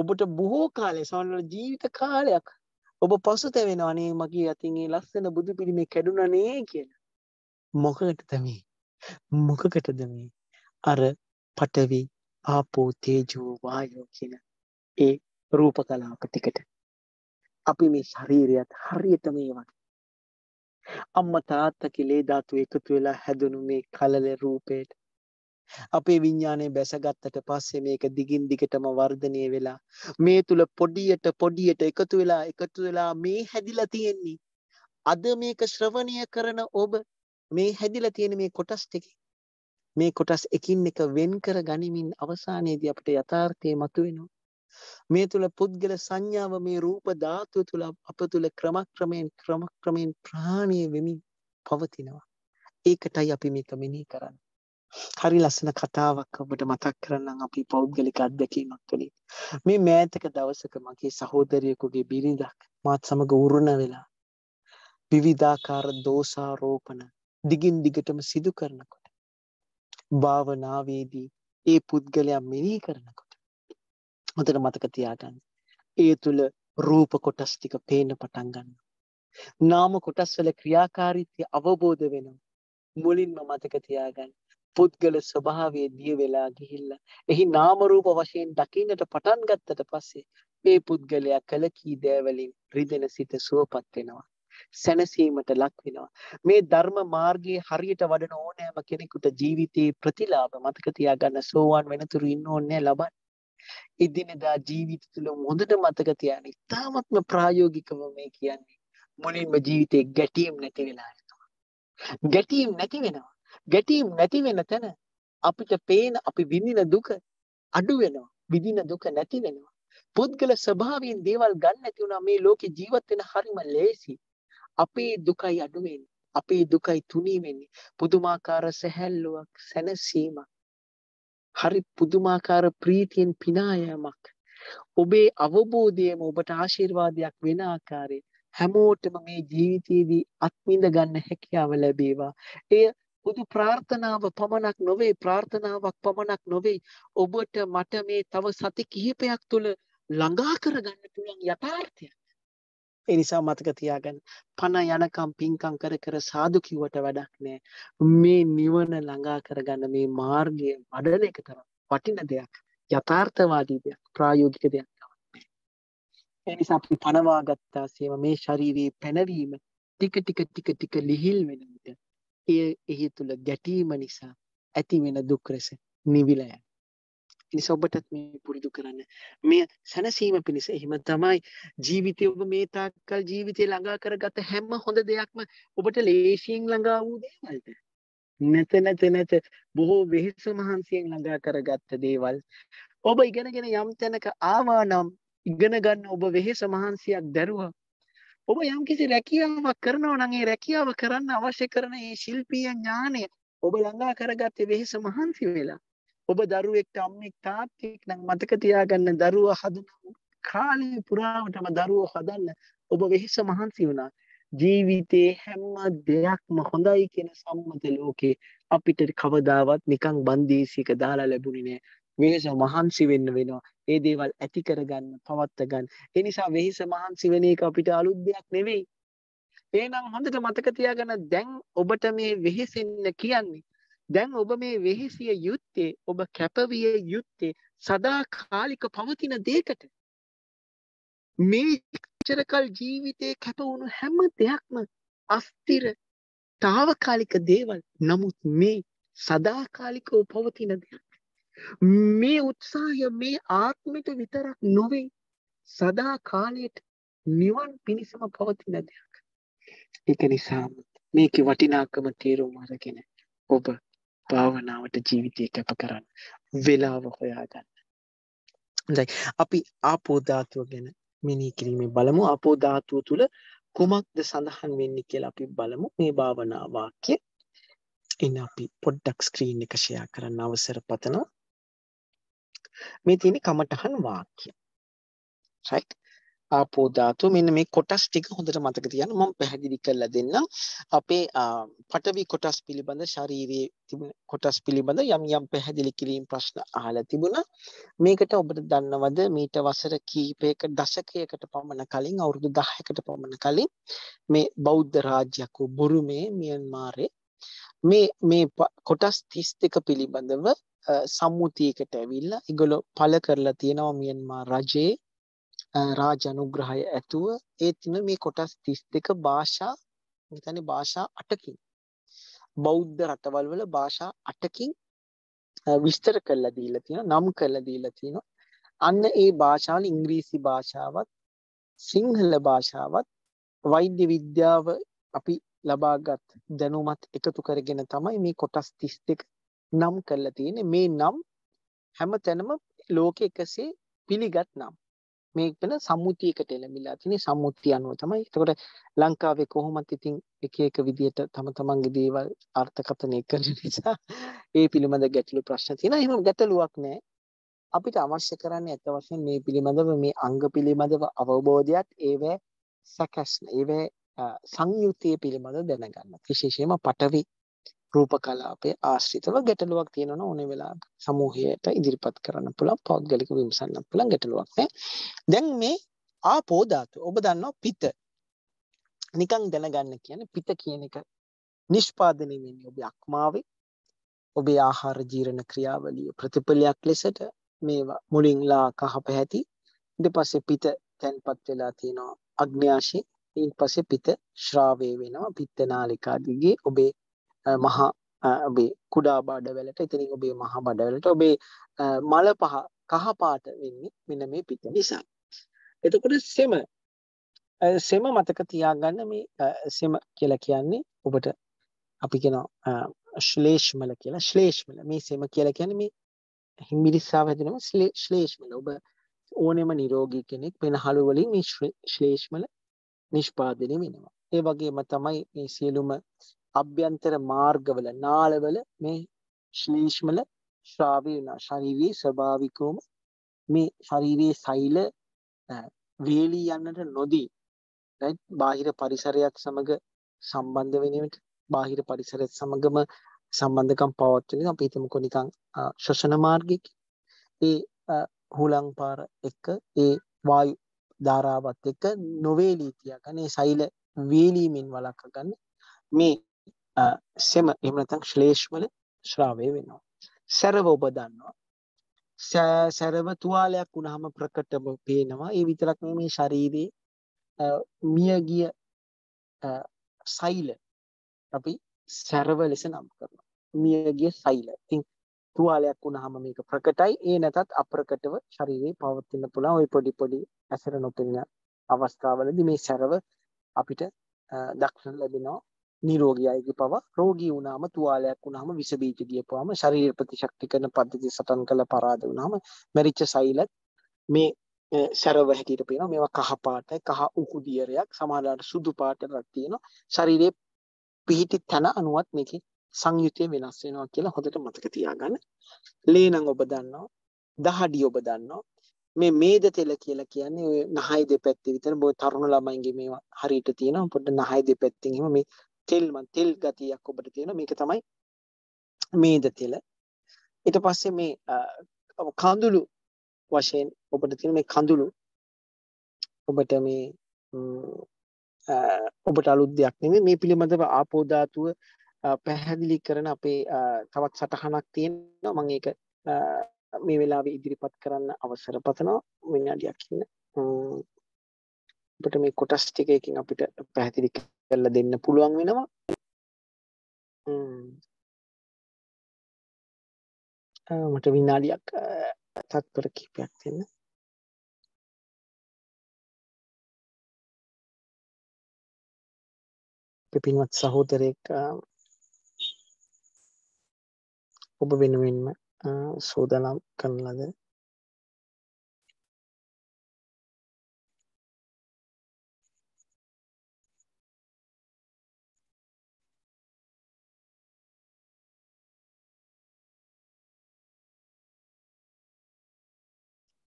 ඔබට බොහෝ කාලය සමහර ජීවිත කාලයක් ඔබ පසුතැවෙනවා අනේ මගේ අතින් ඒ ලස්සන බුදු පිළිමේ කැඩුනා නේ කියලා. මොකකටද මේ? මොකකටද මේ? අර පඨවි ආපෝ තේජෝ වායෝ කියන ඒ රූප කලාප ටිකට අපි මේ ශරීරයත් හරියට මේ වගේ අම්මා තාත්තා කිලේ ධාතු එකතු වෙලා හැදුණු මේ කලල රූපේට අපේ විඤ්ඤාණය බැසගත්තට පස්සේ මේක දිගින් දිගටම වර්ධනය වෙලා මේ තුල පොඩියට පොඩියට එකතු වෙලා එකතු වෙලා මේ හැදිලා තියෙන්නේ අද මේක ශ්‍රවණය කරන ඔබ මේ හැදිලා තියෙන මේ කොටස් ටිකේ මේ කොටස් එකින් එක වෙන් කර ගනිමින් අවසානයේදී අපිට යථාර්ථය මතුවෙනවා මේ තුල පුද්ගල සංඥාව මේ රූප ධාතුව තුල අප තුල ක්‍රමක්‍රමයෙන් ක්‍රමක්‍රමයෙන් ප්‍රහාණය වෙමින් පවතිනවා. ඒකටයි අපි මේක මෙනෙහි කරන්නේ. හරි ලස්සන කතාවක් ඔබට මතක් කරන්නම් අපි පෞද්ගලික අත්දැකීමක් තුළින්. මේ මෑතක දවසක මගේ සහෝදරයෙකුගේ බිරිඳක් මාත් සමග උරුණ වෙලා විවිධාකාර දෝෂාරෝපණ දිගින් දිගටම සිදු කරනකොට භාවනාවේදී ඒ පුද්ගලයා මෙනෙහි කරනකොට හොඳට මතක තියාගන්න. ඒ තුල රූප කොටස් ටික පේන්න පටන් ගන්නවා. නාම කොටස් වල ක්‍රියාකාරීත්වය අවබෝධ වෙනවා. මුලින්ම මතක තියාගන්න. පුද්ගල ස්වභාවය දිය වෙලා ගිහිල්ලා එහි නාම රූප වශයෙන් දකින්නට පටන් ගත්තට පස්සේ මේ පුද්ගලයා කල කී දෑවලින් රිදෙන සිත සුවපත් වෙනවා. සැනසීමට ලක් වෙනවා. මේ ධර්ම මාර්ගයේ හරියට වඩන ඕනෑම කෙනෙකුට ජීවිතයේ ප්‍රතිලාභ මතක තියාගන්න සෝවාන් වෙනතුරු ඉන්න ඕනේ ලබන්නේ. එදිනෙදා ජීවිත තුළ හොඳට මතක තියාගන්න. ඉතාමත්ම ප්‍රායෝගිකව මේ කියන්නේ මුලින්ම ජීවිතේ ගැටීම් නැති වෙලා යනවා. ගැටීම් නැති වෙනවා. ගැටීම් නැති වෙන තැන අපිට පේන අපි විඳින දුක අඩු වෙනවා. විඳින දුක නැති වෙනවා. පුද්ගල ස්වභාවයෙන් දේවල් ගන්න නැති වුණා මේ ලෝකේ ජීවත් වෙන හරිම ලේසි. අපේ දුකයි අඩු වෙන්නේ. අපේ දුකයි තුනී වෙන්නේ. පුදුමාකාර සැහැල්ලුවක්, සැනසීමක්. හරි පුදුමාකාර ප්‍රීතියෙන් පිනායෑමක් ඔබේ අවබෝධයම ඔබට ආශිර්වාදයක් වෙන ආකාරයේ හැමෝටම මේ ජීවිතයේදී අත්විඳ ගන්න හැකියාව ලැබේවා එය බුදු ප්‍රාර්ථනාව පමණක් නොවේ ප්‍රාර්ථනාවක් පමණක් නොවේ ඔබට මට මේ තව සති කිහිපයක් තුළ ළඟා කරගන්න පුළුවන් යථාර්ථයක් ඒ නිසා මතක තියාගන්න. පණ යනකම් පිංකම් කර කර සාදු කිව්වට වැඩක් නෑ. මේ නිවන ළඟා කරගන්න මේ මාර්ගය වඩන එක තමයි වටින දෙයක්. යථාර්ථවාදී දෙයක්, ප්‍රායෝගික දෙයක් තමයි. ඒ නිසා අපි පණවා ගත්තාසේම මේ ශාරීරියේ පැනවීම ටික ටික ටික ටික ලිහිල් වෙන විට ඒ එහි තුල ගැටීම නිසා ඇති වෙන දුක් රස නිවිලා යනවා. පිණිස ඔබටත් මේ පුරුදු කරන්න මෙය සැනසීම පිණිස එහෙම තමයි ජීවිතය ඔබ මේ තාක්කල් ජීවිතය ළඟා කරගත හැම හොඳ දෙයක්ම ඔබට ලේසියෙන් ළඟා වූ දේවල්ද නැත නැත නැත බොහෝ වෙහෙස මහන්සියෙන් ළඟා කරගත්ත දේවල් ඔබ ඉගෙනගෙන යම් තැනක ආවා නම් ඉගෙන ගන්න ඔබ වෙහෙස මහන්සියක් දැරුවා ඔබ යම් කිසි රැකියාවක් කරනවා නම් ඒ රැකියාව කරන්න අවශ්‍ය කරන ඒ ශිල්පීය ඥානය ඔබ ළඟා කරගත්තේ වෙහෙස මහන්සි වෙලා ඔබ දරුවෙක්ට අම්මෙක් තාත්තෙක් නම් මතක තියාගන්න දරුවා හදන කාලය පුරාවටම දරුවෝ හදන්න ඔබ වෙහෙස මහන්සි වුණා ජීවිතේ හැම දෙයක්ම හොඳයි කියන සම්මත ලෝකේ අපිට කවදාවත් නිකං බන්දේසියක දාලා ලැබුණේ නෑ වෙහෙස මහන්සි වෙන්න වෙනවා ඒ දේවල් ඇති කරගන්න පවත්ත ගන්න ඒ නිසා වෙහෙස මහන්සි වෙන එක අපිට අලුත් දෙයක් නෙවෙයි එහෙනම් හොඳට මතක තියාගන්න දැන් ඔබට මේ වෙහෙසෙන්න කියන්නේ දැන් ඔබ මේ වෙහෙසිය යුත්තේ ඔබ කැපවිය යුත්තේ සදාකාලික පවතින දෙයකට මේ චරකල් ජීවිතේ කැප වුණු හැම දෙයක්ම අස්තිර తాවකාලික දේවල් නමුත් මේ සදාකාලිකව පවතින දෙයක් මේ උත්සාහය මේ ආත්මෙට විතරක් නොවේ සදා කාලයට නිවන් පිණිසම පවතින දෙයක් ඒක නිසා මේකේ වටිනාකම තේරුම් අරගෙන ඔබ භාවනාවට ජීවිතය කැප කරන්න වෙලාව හොයාගන්න දැයි අපි ආපෝධාතුව ගැන මිනී කිරීමේ බලමු අපෝධාතුව තුළ කුමක්ද සඳහන් වෙන්න කියලා අපි බලමු මේ භාවනාවාක්‍ය එන්න අපි පොඩ්ඩක් ස්ක්‍රීන් එක ෂයා කරන්න අවසර පතනවා මේ තියෙන කමටහන් වාක්‍ය රයිට් ආපෝ ධාතුව මෙන්න මේ කොටස් ටික හොඳට මතක තියාගන්න මම පැහැදිලි කරලා දෙන්නම් අපේ පටවි කොටස් පිළිබඳ ශාරීරියේ තිබුණ කොටස් පිළිබඳ යම් යම් පැහැදිලි කිරීම් ප්‍රශ්න අහලා තිබුණා මේකට ඔබට දන්නවද මීට වසර කීපයක දශකයකට පමණ කලින් අවුරුදු 10කට පමණ කලින් මේ බෞද්ධ රාජ්‍යයක් වූ බුරුමේ මියන්මාරේ මේ මේ කොටස් 32 පිළිබඳව සම්මුතියකට ඇවිල්ලා ඒගොල්ලෝ පළ කරලා තියෙනවා මියන්මාර් රජයේ රාජ අනුග්‍රහය ඇතුව ඒ තින මේ කොටස් 32 භාෂා මෙතන භාෂා 8කින් බෞද්ධ රටවල් වල භාෂා 8කින් විස්තර කරලා දීලා තියෙනවා නම් කරලා දීලා තියෙනවා අන්න ඒ භාෂාවල ඉංග්‍රීසි භාෂාවත් සිංහල භාෂාවත් වෛද්‍ය විද්‍යාව අපි ලබාගත් දැනුමත් එකතු කරගෙන තමයි මේ කොටස් 32 නම් කරලා තියෙන්නේ මේ නම් හැම තැනම ලෝකෙ එකසේ පිළිගත් නම් මේ වෙන සම්මුතියකට එළඹිලා තියෙන සම්මුතිය අනුව තමයි. එතකොට ලංකාවේ කොහොමත් ඉතින් එක එක විදියට තම තමන්ගේ දේවල් අර්ථකථනය කරන නිසා ඒ පිළිබඳ ගැටලු ප්‍රශ්න තියෙනවා. එහෙම ගැටලුවක් නැහැ. අපිට අවශ්‍ය කරන්නේ අත වශයෙන් මේ පිළිබඳව මේ අංග පිළිබඳව අවබෝධයත් ඒව සැකස්න ඒව සංයුතිය පිළිබඳව දැනගන්න. විශේෂයෙන්ම පටවි රූප කලාපය ආශ්‍රිතව ගැටලුවක් තියෙනවන ඕනේ වෙලාවක සමූහයට ඉදිරිපත් කරන්න පුළුවන් පෞද්ගලික විමසන්න පුළුවන් ගැටලුවක් නේ දැන් මේ ආපෝ ධාතුව ඔබ දන්නවා පිත නිකන් දැනගන්න කියන්නේ පිත කියන එක නිෂ්පාදනය වෙන්නේ ඔබේ අක්මාවේ ඔබේ ආහාර ජීර්ණ ක්‍රියාවලිය ප්‍රතිපලයක් ලෙසට මේවා මුලින් ලා කහ පැහැති ඊට පස්සේ පිත තැන්පත් වෙලා තියෙනවා අග්න්‍යාශේ ඊට පස්සේ පිත ශ්‍රාවය වෙනවා පිත්ත නාලිකාදිගේ ඔබේ මහා ඔබේ කුඩා බඩවැලට ඉතින් ඔබේ මහා බඩවැලට ඔබේ මල පහ කහ පාට වෙන්නේ මෙන්න මේ පිට නිසා. එතකොට සෙම සෙම මතක තියාගන්න මේ සෙම කියලා කියන්නේ ඔබට අපි කියනවා ශ්ලේෂ්මල කියලා ශ්ලේෂ්මල මේ සෙම කියලා කියන්නේ මේ හිමිරිස්සාව හැදෙනම ශ්ලේෂ්මල ඔබ ඕනෙම නිරෝගී කෙනෙක් පෙනහළු වලින් මේ ශ්ලේෂ්මල නිෂ්පාදනය වෙනවා. ඒ වගේම තමයි මේ සියලුම අභ්‍යන්තර මාර්ගවල නාලවල මේ ශ්ලේෂ්මල ශ්‍රාවය වුණා ශරීරයේ ස්වභාවිකවම මේ ශරීරයේ සෛල වේලී යන්නට නොදී right බාහිර පරිසරයක් සමග සම්බන්ධ වෙන විට බාහිර පරිසරයත් සමගම සම්බන්ධකම් පවත්වන අපි හිතමුකෝ නිකන් ශ්වසන මාර්ගයක ඒ හුලං පාර එක්ක ඒ වායු ධාරාවත් එක්ක නොවේලී තියාගන්න ඒ සෛල වේලීමෙන් වළක්වා ගන්න මේ සෙම එහෙම නැත්නම් ශ්ලේෂ්මල ශ්‍රාවය වෙනවා. සැරව ඔබ දන්නවා. සැරව තුවාලයක් වුණාම ප්‍රකටව පේනවා. ඒ විතරක් නෙමෙයි මේ ශරීරයේ මියගිය සෛල අපි සැරව ලෙස නම් කරනවා. මියගිය සෛල. ඉතින් තුවාලයක් වුණාම මේක ප්‍රකටයි. ඒ නැතත් අප්‍රකටව ශරීරේ පවතින පුළුවන් ওই පොඩි පොඩි ඇසර නොපෙනෙන අවස්ථාවලදී මේ සැරව අපිට දක්ෂණ ලැබෙනවා. නිරෝගී අයගේ පවා රෝගී වුණාම තුවාලයක් වුණාම විස බීජ දීපුවාම ශරීර ප්‍රතිශක්ති කරන පද්ධති සටන් කළ පරාද වුණාම මැරිච්ච සෛලත් මේ සරව හැටියට පේනවා මේවා කහ පාටයි කහ උකු දියරයක් සමහරවිට සුදු පාටක් තියෙනවා ශරීරයේ පිහිටි තන අනුවත් මේකේ සංයුතිය වෙනස් වෙනවා කියලා හොඳට මතක තියාගන්න. ලේනම් ඔබ දන්නවා, දහඩි ඔබ දන්නවා. මේ මේද තෙල කියලා කියන්නේ ඔය නහය දෙපැත්තේ විතර බෝ තරුණ ළමයින්ගේ මේවා හරියට තියෙනවා. පොඩ්ඩ නහය දෙපැත්තෙන් එහෙම මේ තෙල්මන් තෙල් ගතියක් ඔබට තියෙනවා මේක තමයි මේද තෙල ඊට පස්සේ මේ කඳුළු වශයෙන් ඔබට තියෙන මේ කඳුළු ඔබට මේ ඔබට අලුත් දෙයක් නෙමෙයි මේ පිළිබඳව ආපෝ ධාතුව පැහැදිලි කරන අපේ තවත් සටහනක් තියෙනවා මම ඒක මේ වෙලාවේ ඉදිරිපත් කරන්න අවසර පතනවා විනාඩියක් ඉන්න ඔබට මේ කොටස් ටික එකකින් අපිට පැහැදිලි කරලා දෙන්න පුළුවන් වෙනවා මට විනාඩියක් තත්පර කිපයක් දෙන්න පිපින්වත් සහෝදරයෙක් ඔබ වෙනුවෙන්ම සූදනම් කරන ලද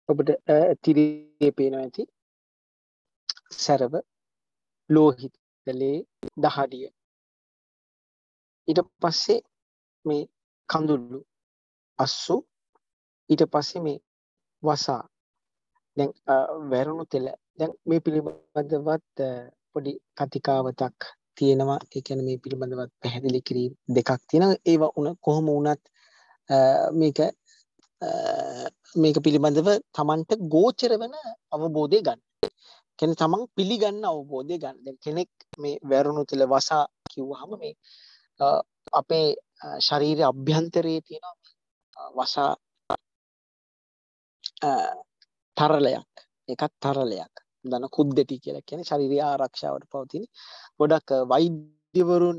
ඔබට තිරේ පේනවා ඇති සැරව ලෝහිතලේ දහඩිය ඊට පස්සේ මේ කඳුල්ලු අස්සු ඊට පස්සේ මේ වසා දැන් වැරුණු තෙල දැන් මේ පිළිබඳවත් පොඩි කතිකාවතක් තියෙනවා ඒ කියන්නේ මේ පිළිබඳවත් පැහැදිලි කිරීම් දෙකක් තියෙනවා ඒවා උන කොහොම වුණත් මේක මේක පිළිබඳව තමන්ට ගෝචර වන අවබෝධය ගන්න කෙන තමන් පිළිගන්න අවබෝධය ගන්න කෙනෙක් මේ වැරුණු තිල වසා කිව්වහම මේ අපේ ශරීරය අභ්‍යන්තරයේ තියෙන වසා තරලයක් එකත් තරලයක් දන කුද්දෙටි කියලා කියන ශරීරය ආරක්ෂාවට පවතින ගොඩක් වෛද්‍යවරුන්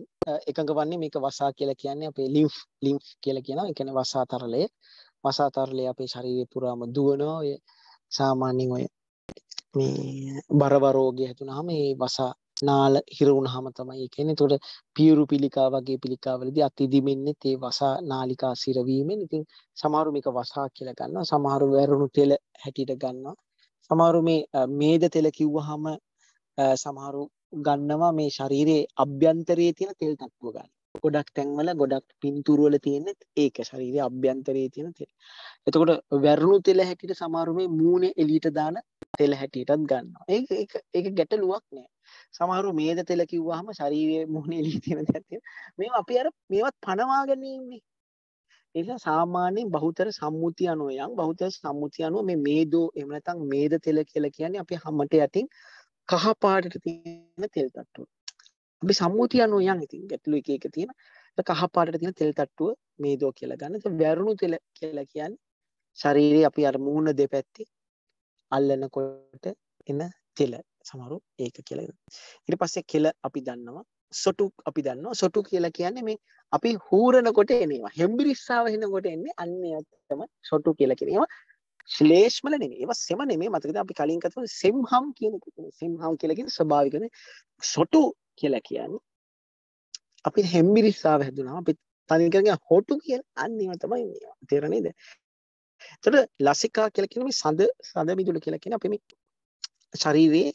එකඟ වන්නේ මේක වසා කියලා කියන්නේ අපේ ලිව් ලිම් කියලා කියනවා එකන වසා තරලය වසා තරලය අපේ ශරීරය පුරාම දුවනවා ඔය සාමාන්‍යෙන් ඔය මේ බරවරෝගය ඇතුනහම ඒ වසා නාල හිරවුණහම තමයි කියන්නේ තොට පියරු පිළිකා වගේ පිළිකාවලදී අතිදිමෙන්නේ තේ වසා නාලිකා සිරවීමෙන් ඉතින් සමහරු මේක වසා කියලා ගන්නවා සමහරු වැරුණු තෙල හැටියට ගන්නවා සමහරු මේ මේද තෙල කිව්වහම සමහරු ගන්නවා මේ ශරීරයේ අභ්‍යන්තරයේ තියෙන තෙල් තත්ත්ව ගන්න ගොඩක් තැන්වල ගොඩක් පින්තුරුවල තියෙන්නේ ඒක ශරීරයේ අභ්‍යන්තරයේ තියෙන තෙල්. එතකොට වැරුණු තෙල හැටියට සමහර මේ මූණේ එළියට දාන තෙල හැටියටත් ගන්නවා. ඒක ඒක ඒක ගැටලුවක් නෑ. සමහර මේද තෙල කිව්වහම ශරීරයේ මූණේ එළිය තියෙන තෙල් මේවා අපි අර මේවත් පනවාගෙන ඉන්නේ. ඒ නිසා සාමාන්‍යයෙන් බහුතර සම්මුතිය අනුව යම් බහුතර සම්මුතිය අනුව මේ මේදෝ එහෙම නැත්නම් මේද තෙල කියලා කියන්නේ අපි හැමතෙ යටින් කහ පාටට තියෙන තෙල් තට්ටුව. අපි සම්මුතියන්න යන් ඉතින් ගැටලු එක එක තියෙන කහපාට තියෙන තෙල් තට්ටුව මේ දෝ කියලා ගන්න වැරුණු තෙල කියලා කියන්න ශරීරයේ අපි අර මූුණ දෙපැත්ති අල්ලනකොට එන තෙල සමරු ඒක කියල ඉරි පස්සේ කෙල අපි දන්නවා සොටු අපි දන්න සොටු කියලා කියන්නේ මේ අපි හූරණකොට එනවා හෙම්බිරිස්සාාව හෙනකොට එන්නේ අන්නයත්තම සොටු කියලා කිරීම ශ්ලේෂ්මල නෙමේ ඒවා සෙම නෙමේ මතකද අපි කලින් කතව සෙම්හම් කියන සෙම්හම් කියලකින් ස්භාවිකන සොටු කියලා කියන්නේ අපි හෙම්බිරිස්සාව හැදුනා අපි තනිකරගෙන හොටු කියන අන්න ඒවා තමයි මේවා තේරෙන්නේ නේද එතකොට ලසිකා කියලා කියන්නේ මේ සඳ සඳ මිදුළු කියලා කියන්නේ අපි මේ ශරීරයේ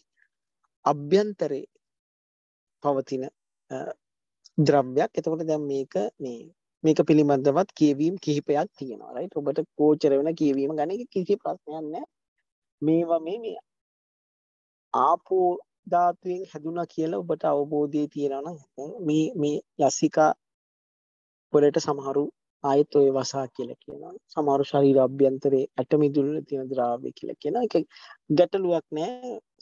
අභ්‍යන්තරේ පවතින ද්‍රව්‍යයක් එතකොට දැන් මේක මේ මේක පිළිබඳවත් කියවීම් කිහිපයක් තියෙනවා රයිට් ඔබට කෝචර වෙන කියවීම ගැන කිසි ප්‍රශ්නයක් නැහැ මේවා මේ මේ ආපෝ ධාතුවෙන් හැදුනා කියලා ඔබට අවබෝධය තියෙනවා නම් මේ මේ යසිකා වලට සමහරු ආයත් ඔය වසා කියලා කියනවා. සමහර ශරීර අභ්‍යන්තරේ ඇට මිදුළු තියෙන ද්‍රාව්‍ය කියලා කියන එක ගැටලුවක් නෑ.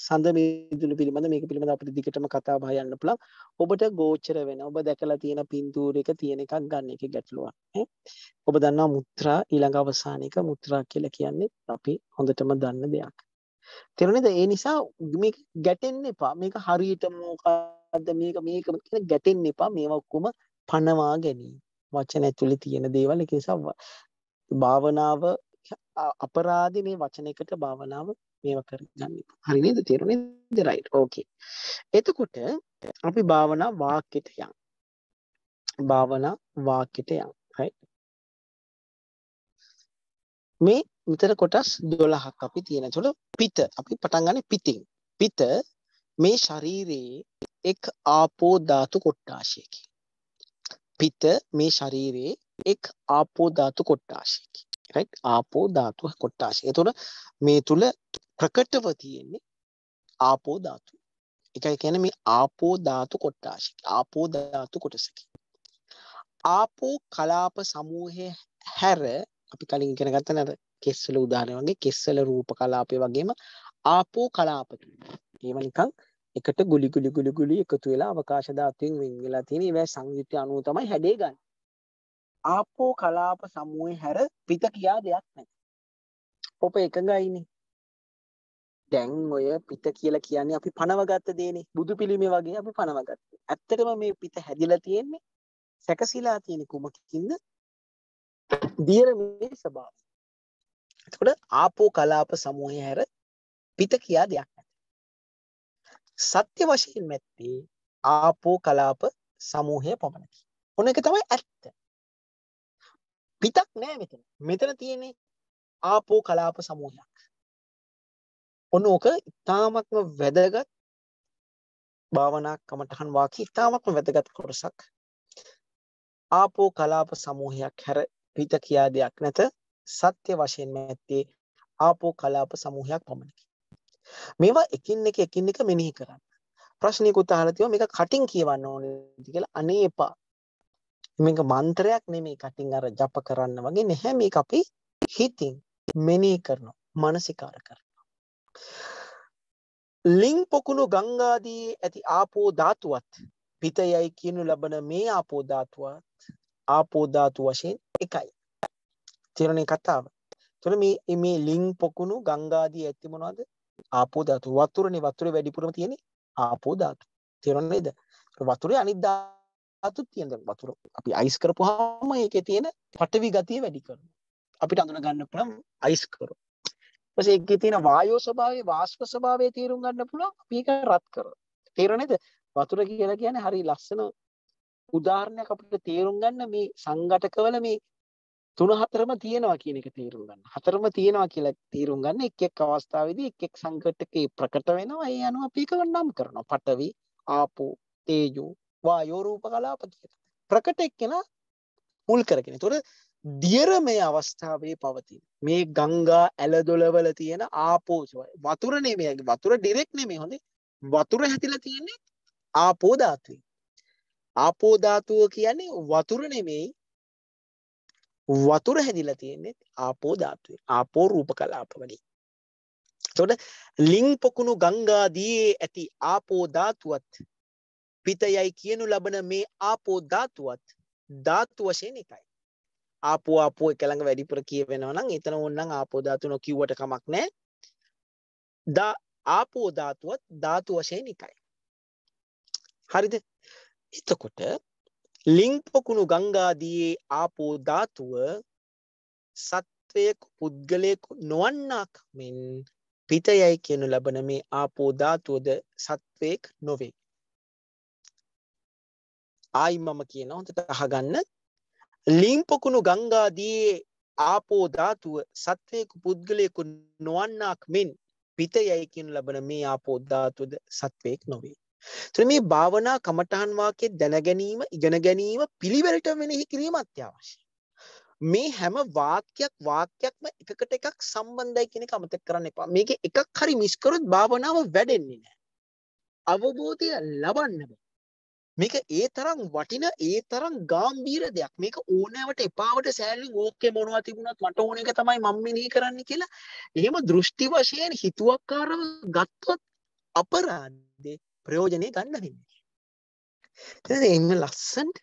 සඳ මිදුළු පිළිබඳ මේක පිළිබඳ අපිට දිගටම කතා බහ යන්න පුළුවන්. ඔබට ගෝචර වෙන ඔබ දැකලා තියෙන පින්තූරයක තියෙන එකක් ගන්න එක ගැටලුවක් නෑ. ඔබ දන්නවා මුත්‍රා ඊළඟ අවසාන එක මුත්‍රා කියලා කියන්නේ අපි හොඳටම දන්න දෙයක්. තේරුණේද ඒ නිසා මේක ගැටෙන්න එපා මේක හරියට මොකද්ද මේක මේක කියන ගැටෙන්න එපා මේවා ඔක්කොම පනවා ගැනීම වචන ඇතුලේ තියෙන දේවල් ඒක නිසා භාවනාව අපරාධි මේ වචනයකට භාවනාව මේවා කරගන්න හරි නේද තේරුණේද රයිට් ඕකේ එතකොට අපි භාවනා වාක්‍යයට යන් භාවනා වාක්‍යයට යන් මේ මෙතන කොටස් 12ක් අපි තියෙන. ඒතකොට පිත අපි පටන් ගන්න පිතින්. පිත මේ ශරීරයේ එක් ආපෝ ධාතු කොටාශයකි. පිත මේ ශරීරයේ එක් ආපෝ ධාතු කොටාශයකි. right ආපෝ ධාතු කොටාශය. ඒතකොට මේ තුල ප්‍රකටව තියෙන්නේ ආපෝ ධාතු. එකයි කියන්නේ මේ ආපෝ ධාතු කොටාශයකි. ආපෝ ධාතු කොටසකි. ආපෝ කලාප සමූහය හැර අපි කලින් ඉගෙන ගත්තන අර කෙස් වල උදාහරණ වගේ කෙස් වල රූප කලාපය වගේම ආපෝ කලාප කියනවා. ඒව නිකන් එකට ගුලි ගුලි ගුලි ගුලි එකතු වෙලා අවකාශ ධාතුවෙන් වෙන් වෙලා තියෙන ඒවා සංයුක්ති අණුව තමයි හැඩේ ගන්න. ආපෝ කලාප සමූහේ හැර පිට කියා දෙයක් නැහැ. ඔප එකඟයිනේ. දැන් ඔය පිට කියලා කියන්නේ අපි පනවගත්ත දේනේ. බුදු පිළිමේ වගේ අපි පනවගත්තා. ඇත්තටම මේ පිට හැදිලා තියෙන්නේ සැකසීලා තියෙන කුමකින්ද දියරමේ ස්වභාවය. එතකොට ආපෝ කලාප සමූහය හැර පිට කියා දෙයක් නැත. සත්‍ය වශයෙන් මැත්තේ ආපෝ කලාප සමූහය පමණයි. ඔන්න එක තමයි ඇත්ත. පිටක් නෑ මෙතන. මෙතන තියෙන්නේ ආපෝ කලාප සමූහයක්. ඔන්න ඕක ඉතාමත්ම වැදගත් භාවනා කමටහන් වාක්‍ය ඉතාමත්ම වැදගත් කොටසක්. ආපෝ කලාප සමූහයක් හැර පිට කියා දෙයක් නැත සත්‍ය වශයෙන්ම ඇත්තේ ආපෝ කලාප සමූහයක් පමණකි. මේවා එකින් එක එකින් එක මෙනෙහි කරන්න. ප්‍රශ්නයකුත් අහලා තියෙනවා මේක කටින් කියවන්න ඕනේ කියලා අනේ එපා. මේක මන්ත්‍රයක් නෙමෙයි කටින් අර ජප කරන්න වගේ නැහැ මේක අපි හිතින් මෙනෙහි කරනවා, මානසිකාර කරනවා. ලිං පොකුණු ගංගාදී ඇති ආපෝ ධාතුවත් පිටයයි කියනු ලබන මේ ආපෝ ධාතුවත් ආපෝ ධාතු වශයෙන් එකයි. තේරෙනේ කතාව. එතකොට මේ මේ ලිං පොකුණු ගංගාදී ඇති මොනවද? ආපෝ ධාතු. වතුරනේ වතුරේ වැඩිපුරම තියෙන්නේ ආපෝ ධාතු. තේරෙන්නේ නේද? වතුරේ අනිත් ධාතුත් තියෙනවා. වතුර අපි අයිස් කරපුවාම ඒකේ තියෙන පටවි ගතිය වැඩි කරනවා. අපිට අඳුන ගන්න පුළුවන් අයිස් කරෝ. ඊපස්සේ ඒකේ තියෙන වායෝ ස්වභාවයේ වාෂ්ප ස්වභාවයේ තේරුම් ගන්න පුළුවන් අපි ඒක රත් කරනවා. තේරෙන්නේ නේද? වතුර කියලා කියන්නේ හරි ලස්සන උදාහරණයක් අපිට තේරුම් ගන්න මේ සංඝටකවල මේ තුන හතරම තියෙනවා කියන එක තේරුම් ගන්න. හතරම තියෙනවා කියලා තේරුම් ගන්න එක් එක් අවස්ථාවේදී එක් එක් සංකටකේ ප්‍රකට වෙනවා. ඒ අනුව අපි ඒක නම් කරනවා. පඨවි, ආපෝ, තේජෝ, වායෝ රූප කලාප කියලා. ප්‍රකට එක්කෙනා මුල් කරගෙන. ඒතොර දියර මේ අවස්ථාවේ පවතින මේ ගංගා ඇලදොලවල තියෙන ආපෝෂය වතුර නෙමෙයි වතුර ඩිරෙක්ට් නෙමෙයි හොඳේ වතුර හැදිලා තියෙන්නේ ආපෝ ධාතුවේ ආපෝ ධාතුව කියන්නේ වතුර නෙමෙයි වතුර හැදිලා තියෙන්නේ ආපෝ ධාතුවේ ආපෝ රූප කලාප වලින් එතකොට ලිං පොකුණු ගංගා දියේ ඇති ආපෝ ධාතුවත් පිටයයි කියනු ලබන මේ ආපෝ ධාතුවත් ධාතු වශයෙන් එකයි ආපෝ ආපෝ එකළඟ වැඩිපුර කියවෙනවා නම් එතන ඕනනම් ආපෝ ධාතු නොකියුවට කමක් නැහැ දා ආපෝ ධාතුවත් ධාතු වශයෙන් එකයි හරිද එතකොට ලිංපොකුණු ගංගාදයේ ආපෝ ධාතුව සත්වයකු පුද්ගලයකු නොවන්නක් මෙන් පිතයයි කියනු ලබන මේ ආපෝ ධාතුවද සත්වයෙක් නොවේ. ආයි මම කියන හොඳට අහගන්න ලිංපොකුණු ගංගාදයේ ආපෝ ධාතුව සත්වයකු පුද්ගලයකු නොවන්නක් මෙන් පිතයයි කියනු ලබන මේ ආපෝ ධාතුවද සත්වයෙක් නොවේ. එතන මේ භාවනා කමඨහන් වාක්‍ය දැන ගැනීම, ඉගෙන ගැනීම, පිළිවෙලට මෙනෙහි කිරීම අත්‍යවශ්‍යයි. මේ හැම වාක්‍යයක් වාක්‍යයක්ම එකකට එකක් සම්බන්ධයි කියන එක අමතක කරන්න එපා. මේකේ එකක් හරි මිස් කරොත් භාවනාව වැඩෙන්නේ නැහැ. අවබෝධය ලබන්න බෑ. මේක ඒ තරම් වටින ඒ තරම් ගාම්භීර දෙයක්. මේක ඕනෑවට එපාවට සෑහලින් ඕකේ මොනවා තිබුණත් මට ඕන එක තමයි මම මෙනෙහි කරන්න කියලා. එහෙම දෘෂ්ටි වශයෙන් හිතුවක්කාරව ගත්තොත් අපරාධ. ප්‍රයෝජනය ගන්න වෙන්නේ එම ලස්සන්ට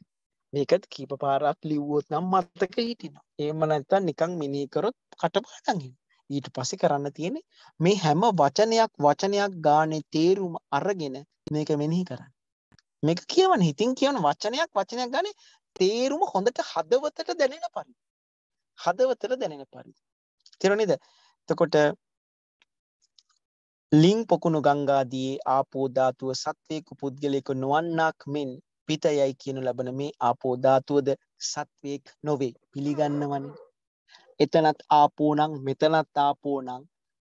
මේකත් කීප පාරක් ලිව්වොත් නම් මත්තක හිටිනවා ඒම නැත්තන් නිකං මිනී කරොත් කටපාටගින් ඊට පසෙ කරන්න තියෙනෙ මේ හැම වචනයක් වචනයක් ගානේ තේරුම අරගෙන මේක මෙනෙහි කරන්න මේක කියවන හිතින් කියවන වචනයක් වචනයක් ගනේ තේරුම හොඳට හදවතට දැනෙන පරි හදවතට දැනෙන පරි තෙරනිද තකොට ලිං පොකුණු ගංගාදී ආපෝධාතුව සත්වයකු පුද්ගලෙකු නොවන්නක් මෙන් පිතයයි කියනු ලබන මේ ආපෝධාතුවද සත්වයෙක් නොවේ පිළිගන්නවන. එතනත් ආපෝනං මෙතනත් ආපෝනං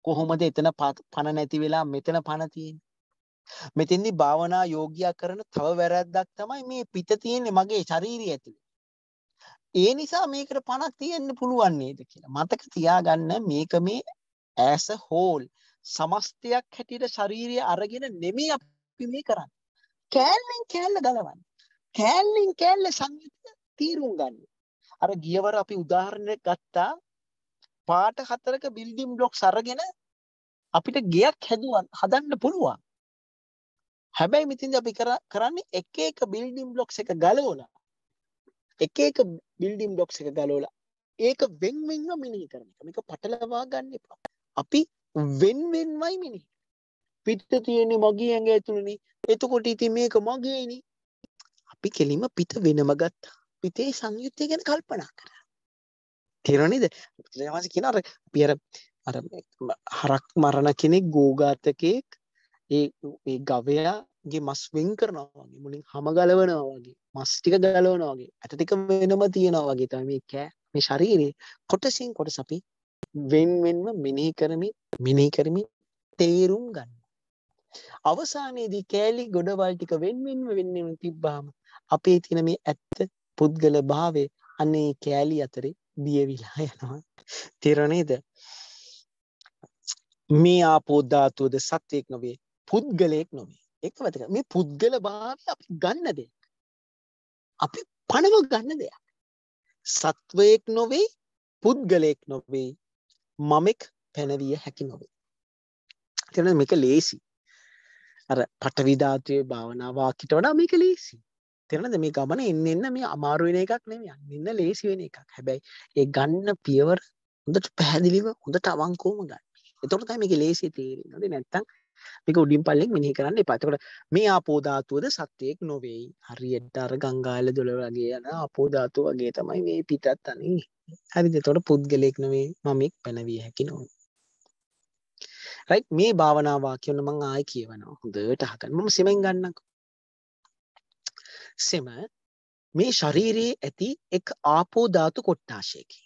කොහොමද එතන පණ නැති වෙලා මෙතන පණතියෙන්. මෙතින්දි භාවනා යෝගයා කරන තව වැරැද්දක් තමයි මේ පිත තියෙන්නේ මගේ ශරීරය ඇතුළේ. ඒ නිසා මේකට පණක් තියෙන්න පුළුවන් නේද කියලා. මතක තියාගන්න මේක මේ ඇස හෝල්. සමස්තයක් හැටියට ශාරීරිය අරගෙන නෙමෙයි අපි මේ කරන්නේ. කෑල්ලෙන් කෑල්ල ගලවන්නේ. කෑල්ලෙන් කෑල්ල සංයුතිය තීරුම් ගන්න. අර ගියවර අපි උදාහරණයක් ගත්තා පාට හතරක බිල්ඩින් බ්ලොක්ස් අරගෙන අපිට ගෙයක් හැදුවන් හදන්න පුළුවන්. හැබැයි මෙතින්ද අපි කරන්නේ එක එක බිල්ඩින් බ්ලොක්ස් එක ගලවලා එක එක බිල්ඩින් බ්ලොක්ස් එක ගලවලා ඒක වෙන් වෙන්ව මෙනෙහි කරන එක. මේක පටලවා ගන්න එපා. අපි වෙන් වෙන්වයි මිනි පිත්ත තියෙන්නේ මගේ ඇඟ ඇතුළනේ එතකොට ඉතින් මේක මගේනේ අපි කෙලිම පිට වෙනම ගත්තා පිතේ සංයුත්තය ගැන කල්පනා කරා තේරෙනවද ඊටවස කියන අර අපි අර අර හරක් මරණ කෙනෙක් ගෝඝාතකෙක් ඒ ඒ ගවයාගේ මස් වෙන් කරනවා වගේ මුලින් හැම ගලවනවා වගේ මස් ටික ගලවනවා වගේ ඇට ටික වෙනම තියනවා වගේ තමයි මේ කෑ මේ ශරීරේ කොටසින් කොටස අපි වෙන් වෙන්ව මෙනෙහි කරමින් මෙනෙහි කරමින් තේරුම් ගන්න. අවසානයේදී කෑලි ගොඩවල් ටික වෙන් වෙන්ව වෙන් වෙන්ව තිබ්බාම අපේ තියෙන මේ ඇත්ත පුද්ගල භාවය අනේ කෑලි අතරේ දියවිලා යනවා. තේරෙන නේද? මේ ආපෝ ධාතුවද සත්‍යයක් නොවේ පුද්ගලයෙක් නොවේ. ඒක වැදගත්. මේ පුද්ගල භාවය අපි ගන්න දෙයක්. අපි පණව ගන්න දෙයක්. සත්වයෙක් නොවේ පුද්ගලයෙක් නොවේ මමෙක් පැනවිය හැකි නොවේ. තින මේක ලේසි අර පටවිධාතුවය භාවනාවාකිට වඩා මේක ලේසි තෙරනද මේ ගමන එන්න එන්න මේ අමාරුවෙන එකක් නෙම ඉන්න ලේසිවෙන එකක් හැබැයි ඒ ගන්න පියවර හොඳට පැහැදිලිව හොඳ ටවංකෝම ගන්න එතොරතයි මේක ලේසි තේරෙනද නැත්තං මේක උඩින් පල්ලෙන් මිනි කරන්න එපා. එතකොට මේ ආපෝ ධාතුවද සත්‍යයක් නොවේයි. හරියට අර ගංගායල දොළ වගේ යන ආපෝ ධාතුව වගේ තමයි මේ පිටත් අනේ. හරිද? එතකොට පුද්ගලයෙක් නෙවෙයි මමෙක් පැනවිය හැකි නෝ. රයිට් මේ භාවනා වාක්‍යන මං ආයි කියවනවා හොඳට අහගන්න මම සෙමෙන් ගන්නකෝ සෙම මේ ශරීරයේ ඇති එක් ආපෝ ධාතු කොට්ටාශයකි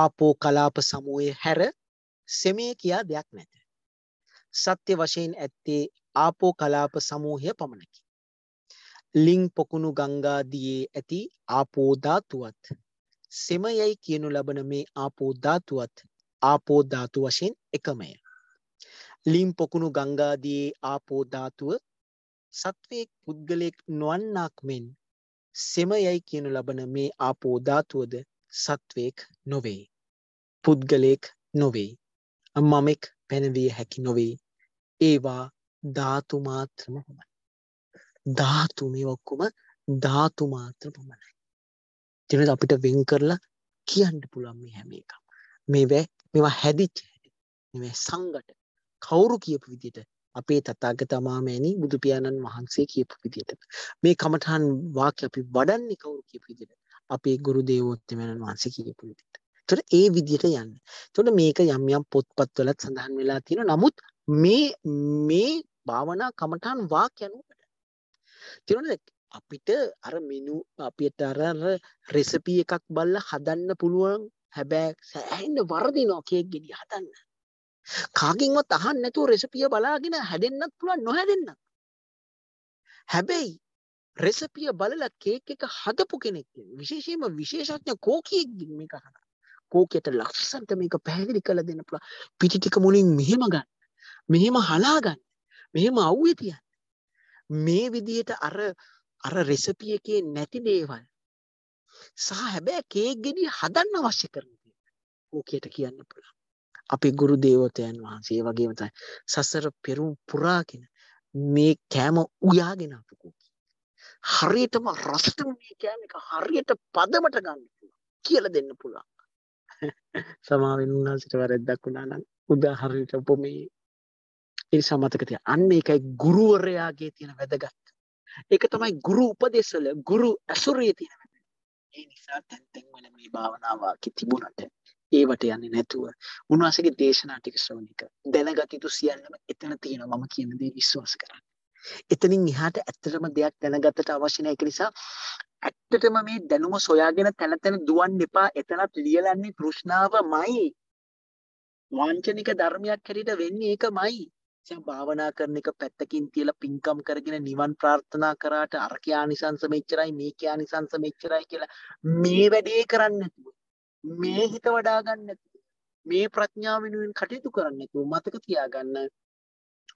ආපෝ කලාප සමූහය හැර සෙමේ කියා දෙයක් නැත සත්‍ය වශයෙන් ඇත්තේ ආපෝ කලාප සමූහය පමණකි. ලිං පොකුණු ගංගාදියේ ඇති ආපෝධාතුවත් සෙමයයි කියනු ලබන මේ ආපෝධාතුවත් ආපෝධාතු වශයෙන් එකමය. ලිම් පොකුණු ගංගාදයේ ආපෝධාතුව සත්වයෙක් පුද්ගලයෙක් නොවන්නක් මෙන් සෙමයයි කියනු ලබන මේ ආපෝධාතුවද සත්වයෙක් නොවේ. පුද්ගලයෙක් නොවේ. මමෙක් පැනවිය හැකි නොවෙයි ඒවා ධාතුමාත්‍රම හොමයි. ධාතු මේ ඔක්කොම ධාතුමාත්‍ර පමණයි. තිනද අපිට වෙන් කරලා කියන්න පුළුවන් මේ හැම එකක්. මේවැ මෙවා හැදිච්ච මේ සංගට කවුරු කියපු විදිහට අපේ තථාගතමාමෑණී බුදු පියාණන් වහන්සේ කියපු විදිහට මේ කමඨාන් වාක්‍ය අපි වඩන්නේ කවුරු කියපු විදිහට අපේ ගුරු දේවෝත්තමයන් වහන්සේ කියපු විදිහට ඒතර ඒ විදිහට යන්න. එතකොට මේක යම් යම් පොත්පත්වලත් සඳහන් වෙලා තියෙනවා. නමුත් මේ මේ භාවනා කමඨාන් වාක් යනුවට. තියෙනවද අපිට අර මෙනු අපිට අර රෙසිපි එකක් බලලා හදන්න පුළුවන් හැබැයි සෑහෙන්න වර්ධිනවා කේක් ගෙඩිය හදන්න. කාගෙන්වත් අහන්න නැතුව රෙසිපිය බලාගෙන හැදෙන්නත් පුළුවන් නොහැදෙන්නත්. හැබැයි රෙසිපිය බලලා කේක් එක හදපු කෙනෙක් විශේෂයෙන්ම විශේෂඥ කෝකියෙක් මේක හදා. කෝකයට ලස්සන්ට මේක පැහැදිලි කළ දෙන්න පුළුවන් පිටිටික මුලින් මෙහෙම ගන්න මෙහෙම හලා ගන්න මෙහෙම අවුවේ තියන්න මේ විදියට අර අර රෙසිපි එකේ නැති දේවල් සහ හැබැයි කේක් ගෙඩිය හදන්න අවශ්‍ය කරන දේ කෝකයට කියන්න පුළුවන් අපේ ගුරු දේවතයන් වහන්සේ වගේම තමයි සසර පෙරුම් පුරාගෙන මේ කෑම උයාගෙන අපු කෝකී හරියටම රසට මේ කෑම එක හරියට පදමට ගන්න පුළුවන් කියලා දෙන්න පුළුවන් (laughs) සමාවෙන් උන්හසිට වැරැද්දක් වුණා නම් උදාහරණයට ඔබ මේ ඒ සමතකතිය අන්න එකයි ගුරුවරයාගේ තියෙන වැදගත් එක තමයි ගුරු උපදෙසල ගුරු ඇසුරේ තියෙන ඒ නිසා තැන්තැන්වල මේ භාවනාවාකි තිබුණට ඒවට යන්නේ නැතුව උන්වහසගේ දේශනා ටික ශ්‍රවණික දැනගත යුතු සියල්ලම එතන තියෙනවා මම කියන දේ විශ්වාස කරන්න. එතනින් එහාට ඇත්තටම දෙයක් දැනගත්තට අවශ්‍ය නැහැ ඒක නිසා ඇත්තටම මේ දැනුම සොයාගෙන තැන තැන දුවන්න එපා එතනත් ලියලන්නේ තෘෂ්ණාවමයි වංචනික ධර්මයක් හැටියට වෙන්නේ ඒකමයි දැන් භාවනා කරන එක පැත්තකින් තියලා පිංකම් කරගෙන නිවන් ප්‍රාර්ථනා කරාට අර කියානිසංස මෙච්චරයි මේ කියානිසංස මෙච්චරයි කියලා මේ වැඩේ කරන්නේ නැතුව මේ හිත වඩා ගන්න නැතුව මේ ප්‍රඥාව වෙනුවෙන් කටයුතු කරන්නේ නැතුව මතක තියාගන්න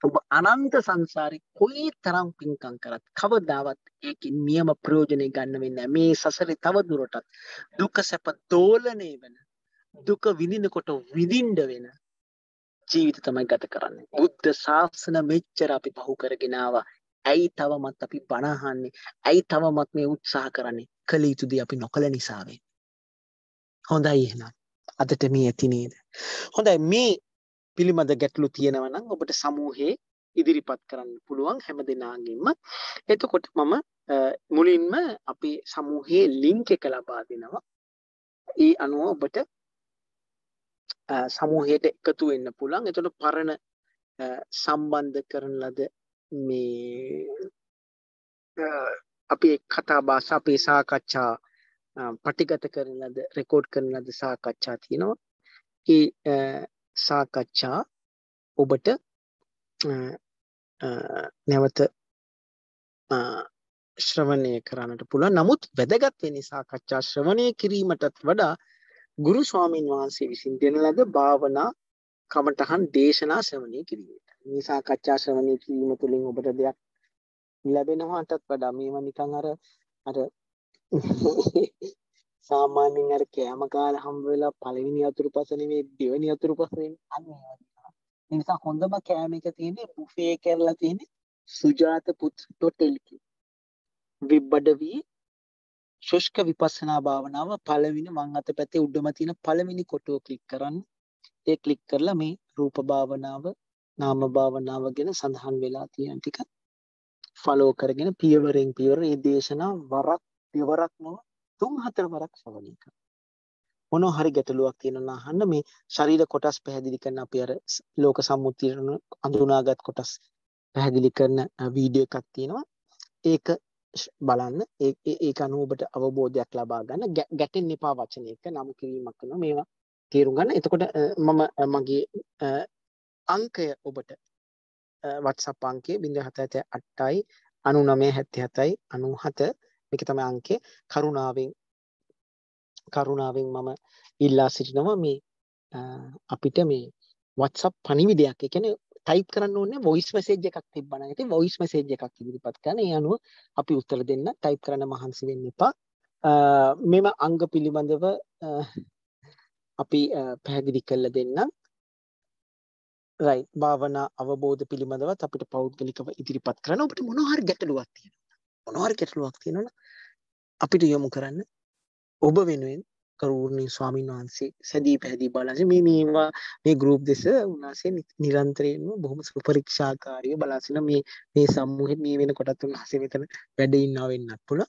ඔබ අනන්ත සංසාරේ කොයි තරම් පින්කම් කරත් කවදාවත් ඒකේ නියම ප්‍රයෝජනෙ ගන්න වෙන්නේ මේ සසරේ තව දුරටත් දුක සැප තෝලණය වෙන දුක විඳිනකොට විඳින්න වෙන ජීවිත තමයි ගත කරන්නේ. බුද්ධ ශාසන මෙච්චර අපි පහු කරගෙන ආවා. ඇයි තවමත් අපි බණ අහන්නේ? ඇයි තවමත් මේ උත්සාහ කරන්නේ? කල යුතු දේ අපි නොකල නිසා හොඳයි එහෙනම්. අදට මේ ඇති නේද? හොඳයි මේ පිළිබඳ ගැටලු තියෙනවා නම් ඔබට සමූහයේ ඉදිරිපත් කරන්න පුළුවන් හැම දිනාගින්ම. එතකොට මම මුලින්ම අපේ සමූහයේ ලින්ක් එක ලබා දෙනවා. ඒ අනුව ඔබට සමූහයට එකතු වෙන්න පුළුවන්. එතකොට පරණ සම්බන්ධ කරන ලද මේ අපේ කතා බාස අපේ සාකච්ඡා පටිගත කරන ලද රෙකෝඩ් කරන ලද සාකච්ඡා තියෙනවා. ඒ සාකච්ඡා ඔබට නැවත ශ්‍රවණය කරන්නට පුළුවන්. නමුත් වැදගත් වෙන්නේ සාකච්ඡා ශ්‍රවණය කිරීමටත් වඩා ගුරු ස්වාමින් වහන්සේ විසින් දෙන ලද භාවනා කමඨහන් දේශනා ශ්‍රවණය කිරීමට. මේ සාකච්ඡා ශ්‍රවණය කිරීම තුළින් ඔබට දෙයක් ලැබෙනවාටත් වඩා මේවා නිකන් අර අර සාමාන්‍යයෙන් අර කෑම කාලා හම්බ වෙලා පළවෙනි අතුරුපස නෙමෙයි දෙවෙනි අතුරුපස නෙමෙයි අන්න ඒ වගේ. ඒ නිසා හොඳම කෑම එක තියෙන්නේ බුෆේ කරලා තියෙන්නේ සුජාත පුත්.lk. විබඩවි ශුෂ්ක විපස්සනා භාවනාව පළවෙනි මං අත පැත්තේ උඩම තියෙන පළවෙනි කොටුව ක්ලික් කරන්න. ඒ ක්ලික් කරලා මේ රූප භාවනාව නාම භාවනාව ගැන සඳහන් වෙලා තියෙන ටික ෆලෝ කරගෙන පියවරෙන් පියවර මේ දේශනා වරක් දෙවරක් නොව තුන් හතර වරක් ශ්‍රවණය කරන්න. මොනවා හරි ගැටලුවක් තියෙනවා අහන්න මේ ශරීර කොටස් පැහැදිලි කරන අපි අර ලෝක සම්මුතියන අඳුනාගත් කොටස් පැහැදිලි කරන වීඩියෝ එකක් තියෙනවා. ඒක බලන්න ඒ ඒක අනුව ඔබට අවබෝධයක් ලබා ගන්න ගැටෙන්න එපා වචනයක නම් කිරීමක් කරනවා මේවා තේරුම් ගන්න. එතකොට මම මගේ අංකය ඔබට WhatsApp අංකය 078යි 99 77යි 97 මේක තමයි අංකේ කරුණාවෙන් කරුණාවෙන් මම ඉල්ලා සිටිනවා මේ අපිට මේ WhatsApp පණිවිඩයක්. ඒ කියන්නේ ටයිප් කරන්න ඕනේ වොයිස් මැසේජ් එකක් තිබ්බනම්. ඉතින් වොයිස් මැසේජ් එකක් ඉදිරිපත් කරන. ඒ අනුව අපි උත්තර දෙන්න ටයිප් කරන්න මහන්සි වෙන්න එපා. මෙම අංග පිළිබඳව අපි පැහැදිලි කරලා දෙන්නම්. රයිට් භාවනා අවබෝධ පිළිබඳවත් අපිට පෞද්ගලිකව ඉදිරිපත් කරන්න. ඔබට මොනවා හරි ගැටලුවක් තියෙනවා. මොනවර් කෙටලුවක් තියෙනන අපිට යොමු කරන්න ඔබ වෙනුවෙන් කරුණී ස්වාමීන් වහන්සේ සැදී පැහැදී බලස මේ මේවා මේ ගරුප් දෙස උනාසේ නිරන්තරයෙන්ම බොහොම සුපරීක්ෂාකාරය බලාසින මේ මේ සම්මුහෙත් මේ වෙන කොටත් උන්හසේ මෙතන වැඩ ඉන්නා වෙන්නත් පුළ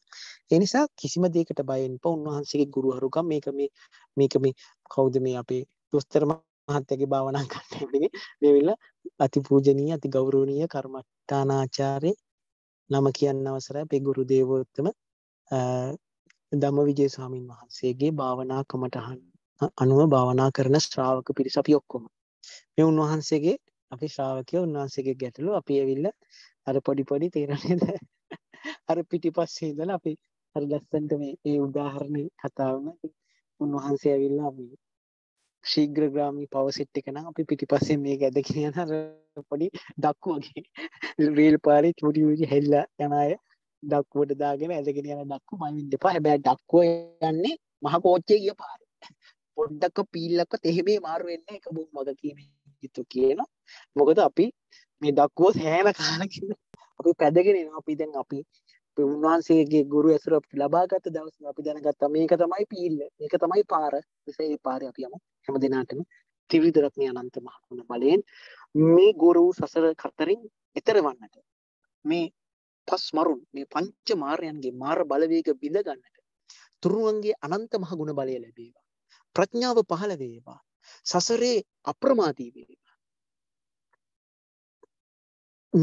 එනිසා කිසිම දෙකට බයෙන් ප උන්වහන්සේගේ ගුරුහරුකම් මේක මේ මේක මේ කෞද මේ අපේ දොස්තරම මහත්තගේ භාවනා කරන්නේ මේ වෙල්ල අති පූජනීය අති ගෞරවනීය කර්මට්ඨානාචාර්ය නම කියන්න අවසරයි අපේ ගුරු දේවෝත්තම ධම්ම විජේ ස්වාමීන් වහන්සේගේ භාවනා කමටහන් අනුව භාවනා කරන ශ්‍රාවක පිරිස අපි ඔක්කොම මේ උන්වහන්සේගේ අපි ශ්‍රාවකයෝ උන්වහන්සේගේ ගැටලු අපි ඇවිල්ලා අර පොඩි පොඩි තීරණේද අර පිටිපස්සේ ඉඳලා අපි අර ලස්සන්ට මේ ඒ උදාහරණේ කතාවම උන්වහන්සේ ඇවිල්ලා මේ ශීග්‍රග්‍රාමී පවසෙට් එකන අපි පිටිපස්සේ මේ ඇද කියනර පොඩි දක්කුවගේ රේල් පාරි චුඩිවිජි හෙල්ල යනය දක්වට දාගෙන ඇදගෙන යන දක්කු මයින් දෙපා හැබැ දක්කුව යන්නේ මහ කෝච්චය කිය පාර පොඩ්ඩක්ක පිල්ලක්ක තෙහෙමේ මාරුවෙන්න එක බුම් මග කියීම යුතු කියන මොකද අපි මේ දක්වෝ සෑන කාලකින්න අපි පැදගෙන අපි දැන් අපි උන්වහන්සේගේ ගුරු ඇසුර අපට ලබාගත දවස අපි දැනගත්තා මේක තමයි පිල්ල එක තමයි පාර විසේ පාර අපි යමු හැම දෙනාටම ත්‍රිවිධරත්නය අනන්ත මහගුණ බලයෙන් මේ ගොරු සසර කතරින් එතර වන්නට මේ පස් මරුන් මේ පංච මාරයන්ගේ මාර බලවේග බිඳ ගන්නට තුරුවන්ගේ අනන්ත මහගුණ බලය ලැබේවා ප්‍රඥාව පහළ වේවා සසරේ අප්‍රමාදී වේවා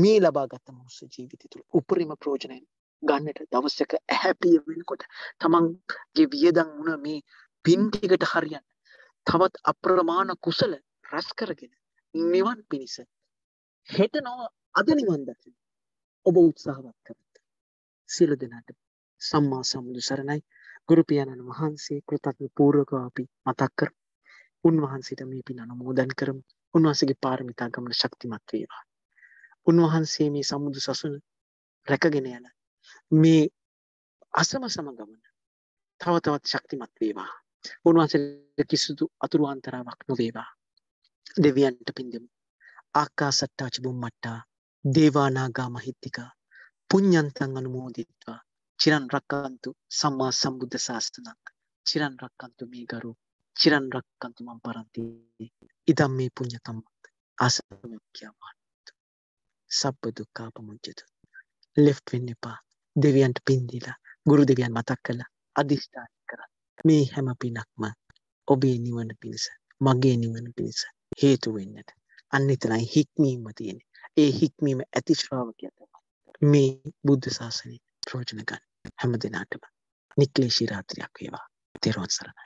මේ ලබාගත මනුස්ස ජීවිතය තුළ උපරිම ප්‍රයෝජනයෙන් ගන්නට දවසක ඇහැපිය වෙනකොට තමන්ගේ වියදම් වුණ මේ පින් ටිකට හරියන්න තවත් අප්‍රමාණ කුසල රැස් කරගෙන නිවන් පිණිස හෙට නොව අද නිවන් දකින්න ඔබ උත්සාහවත් කරත් සියලු දෙනාට සම්මා සම්බුදු සරණයි ගුරු පියාණන් වහන්සේ කෘතඥ පූර්වකව අපි මතක් කරමු උන්වහන්සේට මේ පින් අනුමෝදන් කරමු උන්වහන්සේගේ පාරමිතා ගමන ශක්තිමත් වේවා උන්වහන්සේ මේ සම්බුදු සසුන රැකගෙන යන මේ අසම සම ගමන තව තවත් ශක්තිමත් වේවා උන්වහන්සේ කිසිදු අතුරු අන්තරාවක් නොවේවා. දෙවියන්ට පින් දෙමු. ආකාසට්ටාච බුම්මට්ටා දේවානාගා මහිත්‍තික පුඤ්ඤන්තං අනුමෝදිත්වා චිරන් රක්කන්තු සම්මා සම්බුද්ධ ශාසනං චිරන් රක්කන්තු මේ ගරු චිරන් රක්කන්තු මම් පරන්ති ඉදම් මේ පුඤ්ඤ කම්මත් ආසමක්ඛ්‍යමාන සබ්බ දුක්ඛ පමුච්චතු ලෙෆ්ට් වෙන්න එපා දෙවියන්ට පින් දීලා ගුරු දෙවියන් මතක් කළා අදිෂ්ඨාන මේ හැම පිනක්ම ඔබේ නිවන පිණිස මගේ නිවන පිණිස හේතු වෙන්නට අන්න එතනයි හික්මීම තියෙන ඒ හික්මීම ඇති ශ්‍රාවකය තමයි මේ බුද්ධ ශාසනය ප්‍රෝජන ගන්න හැම දිනාටම නික්ලේශී රාත්‍රියක් වේවා තෙරුවන් සරණයි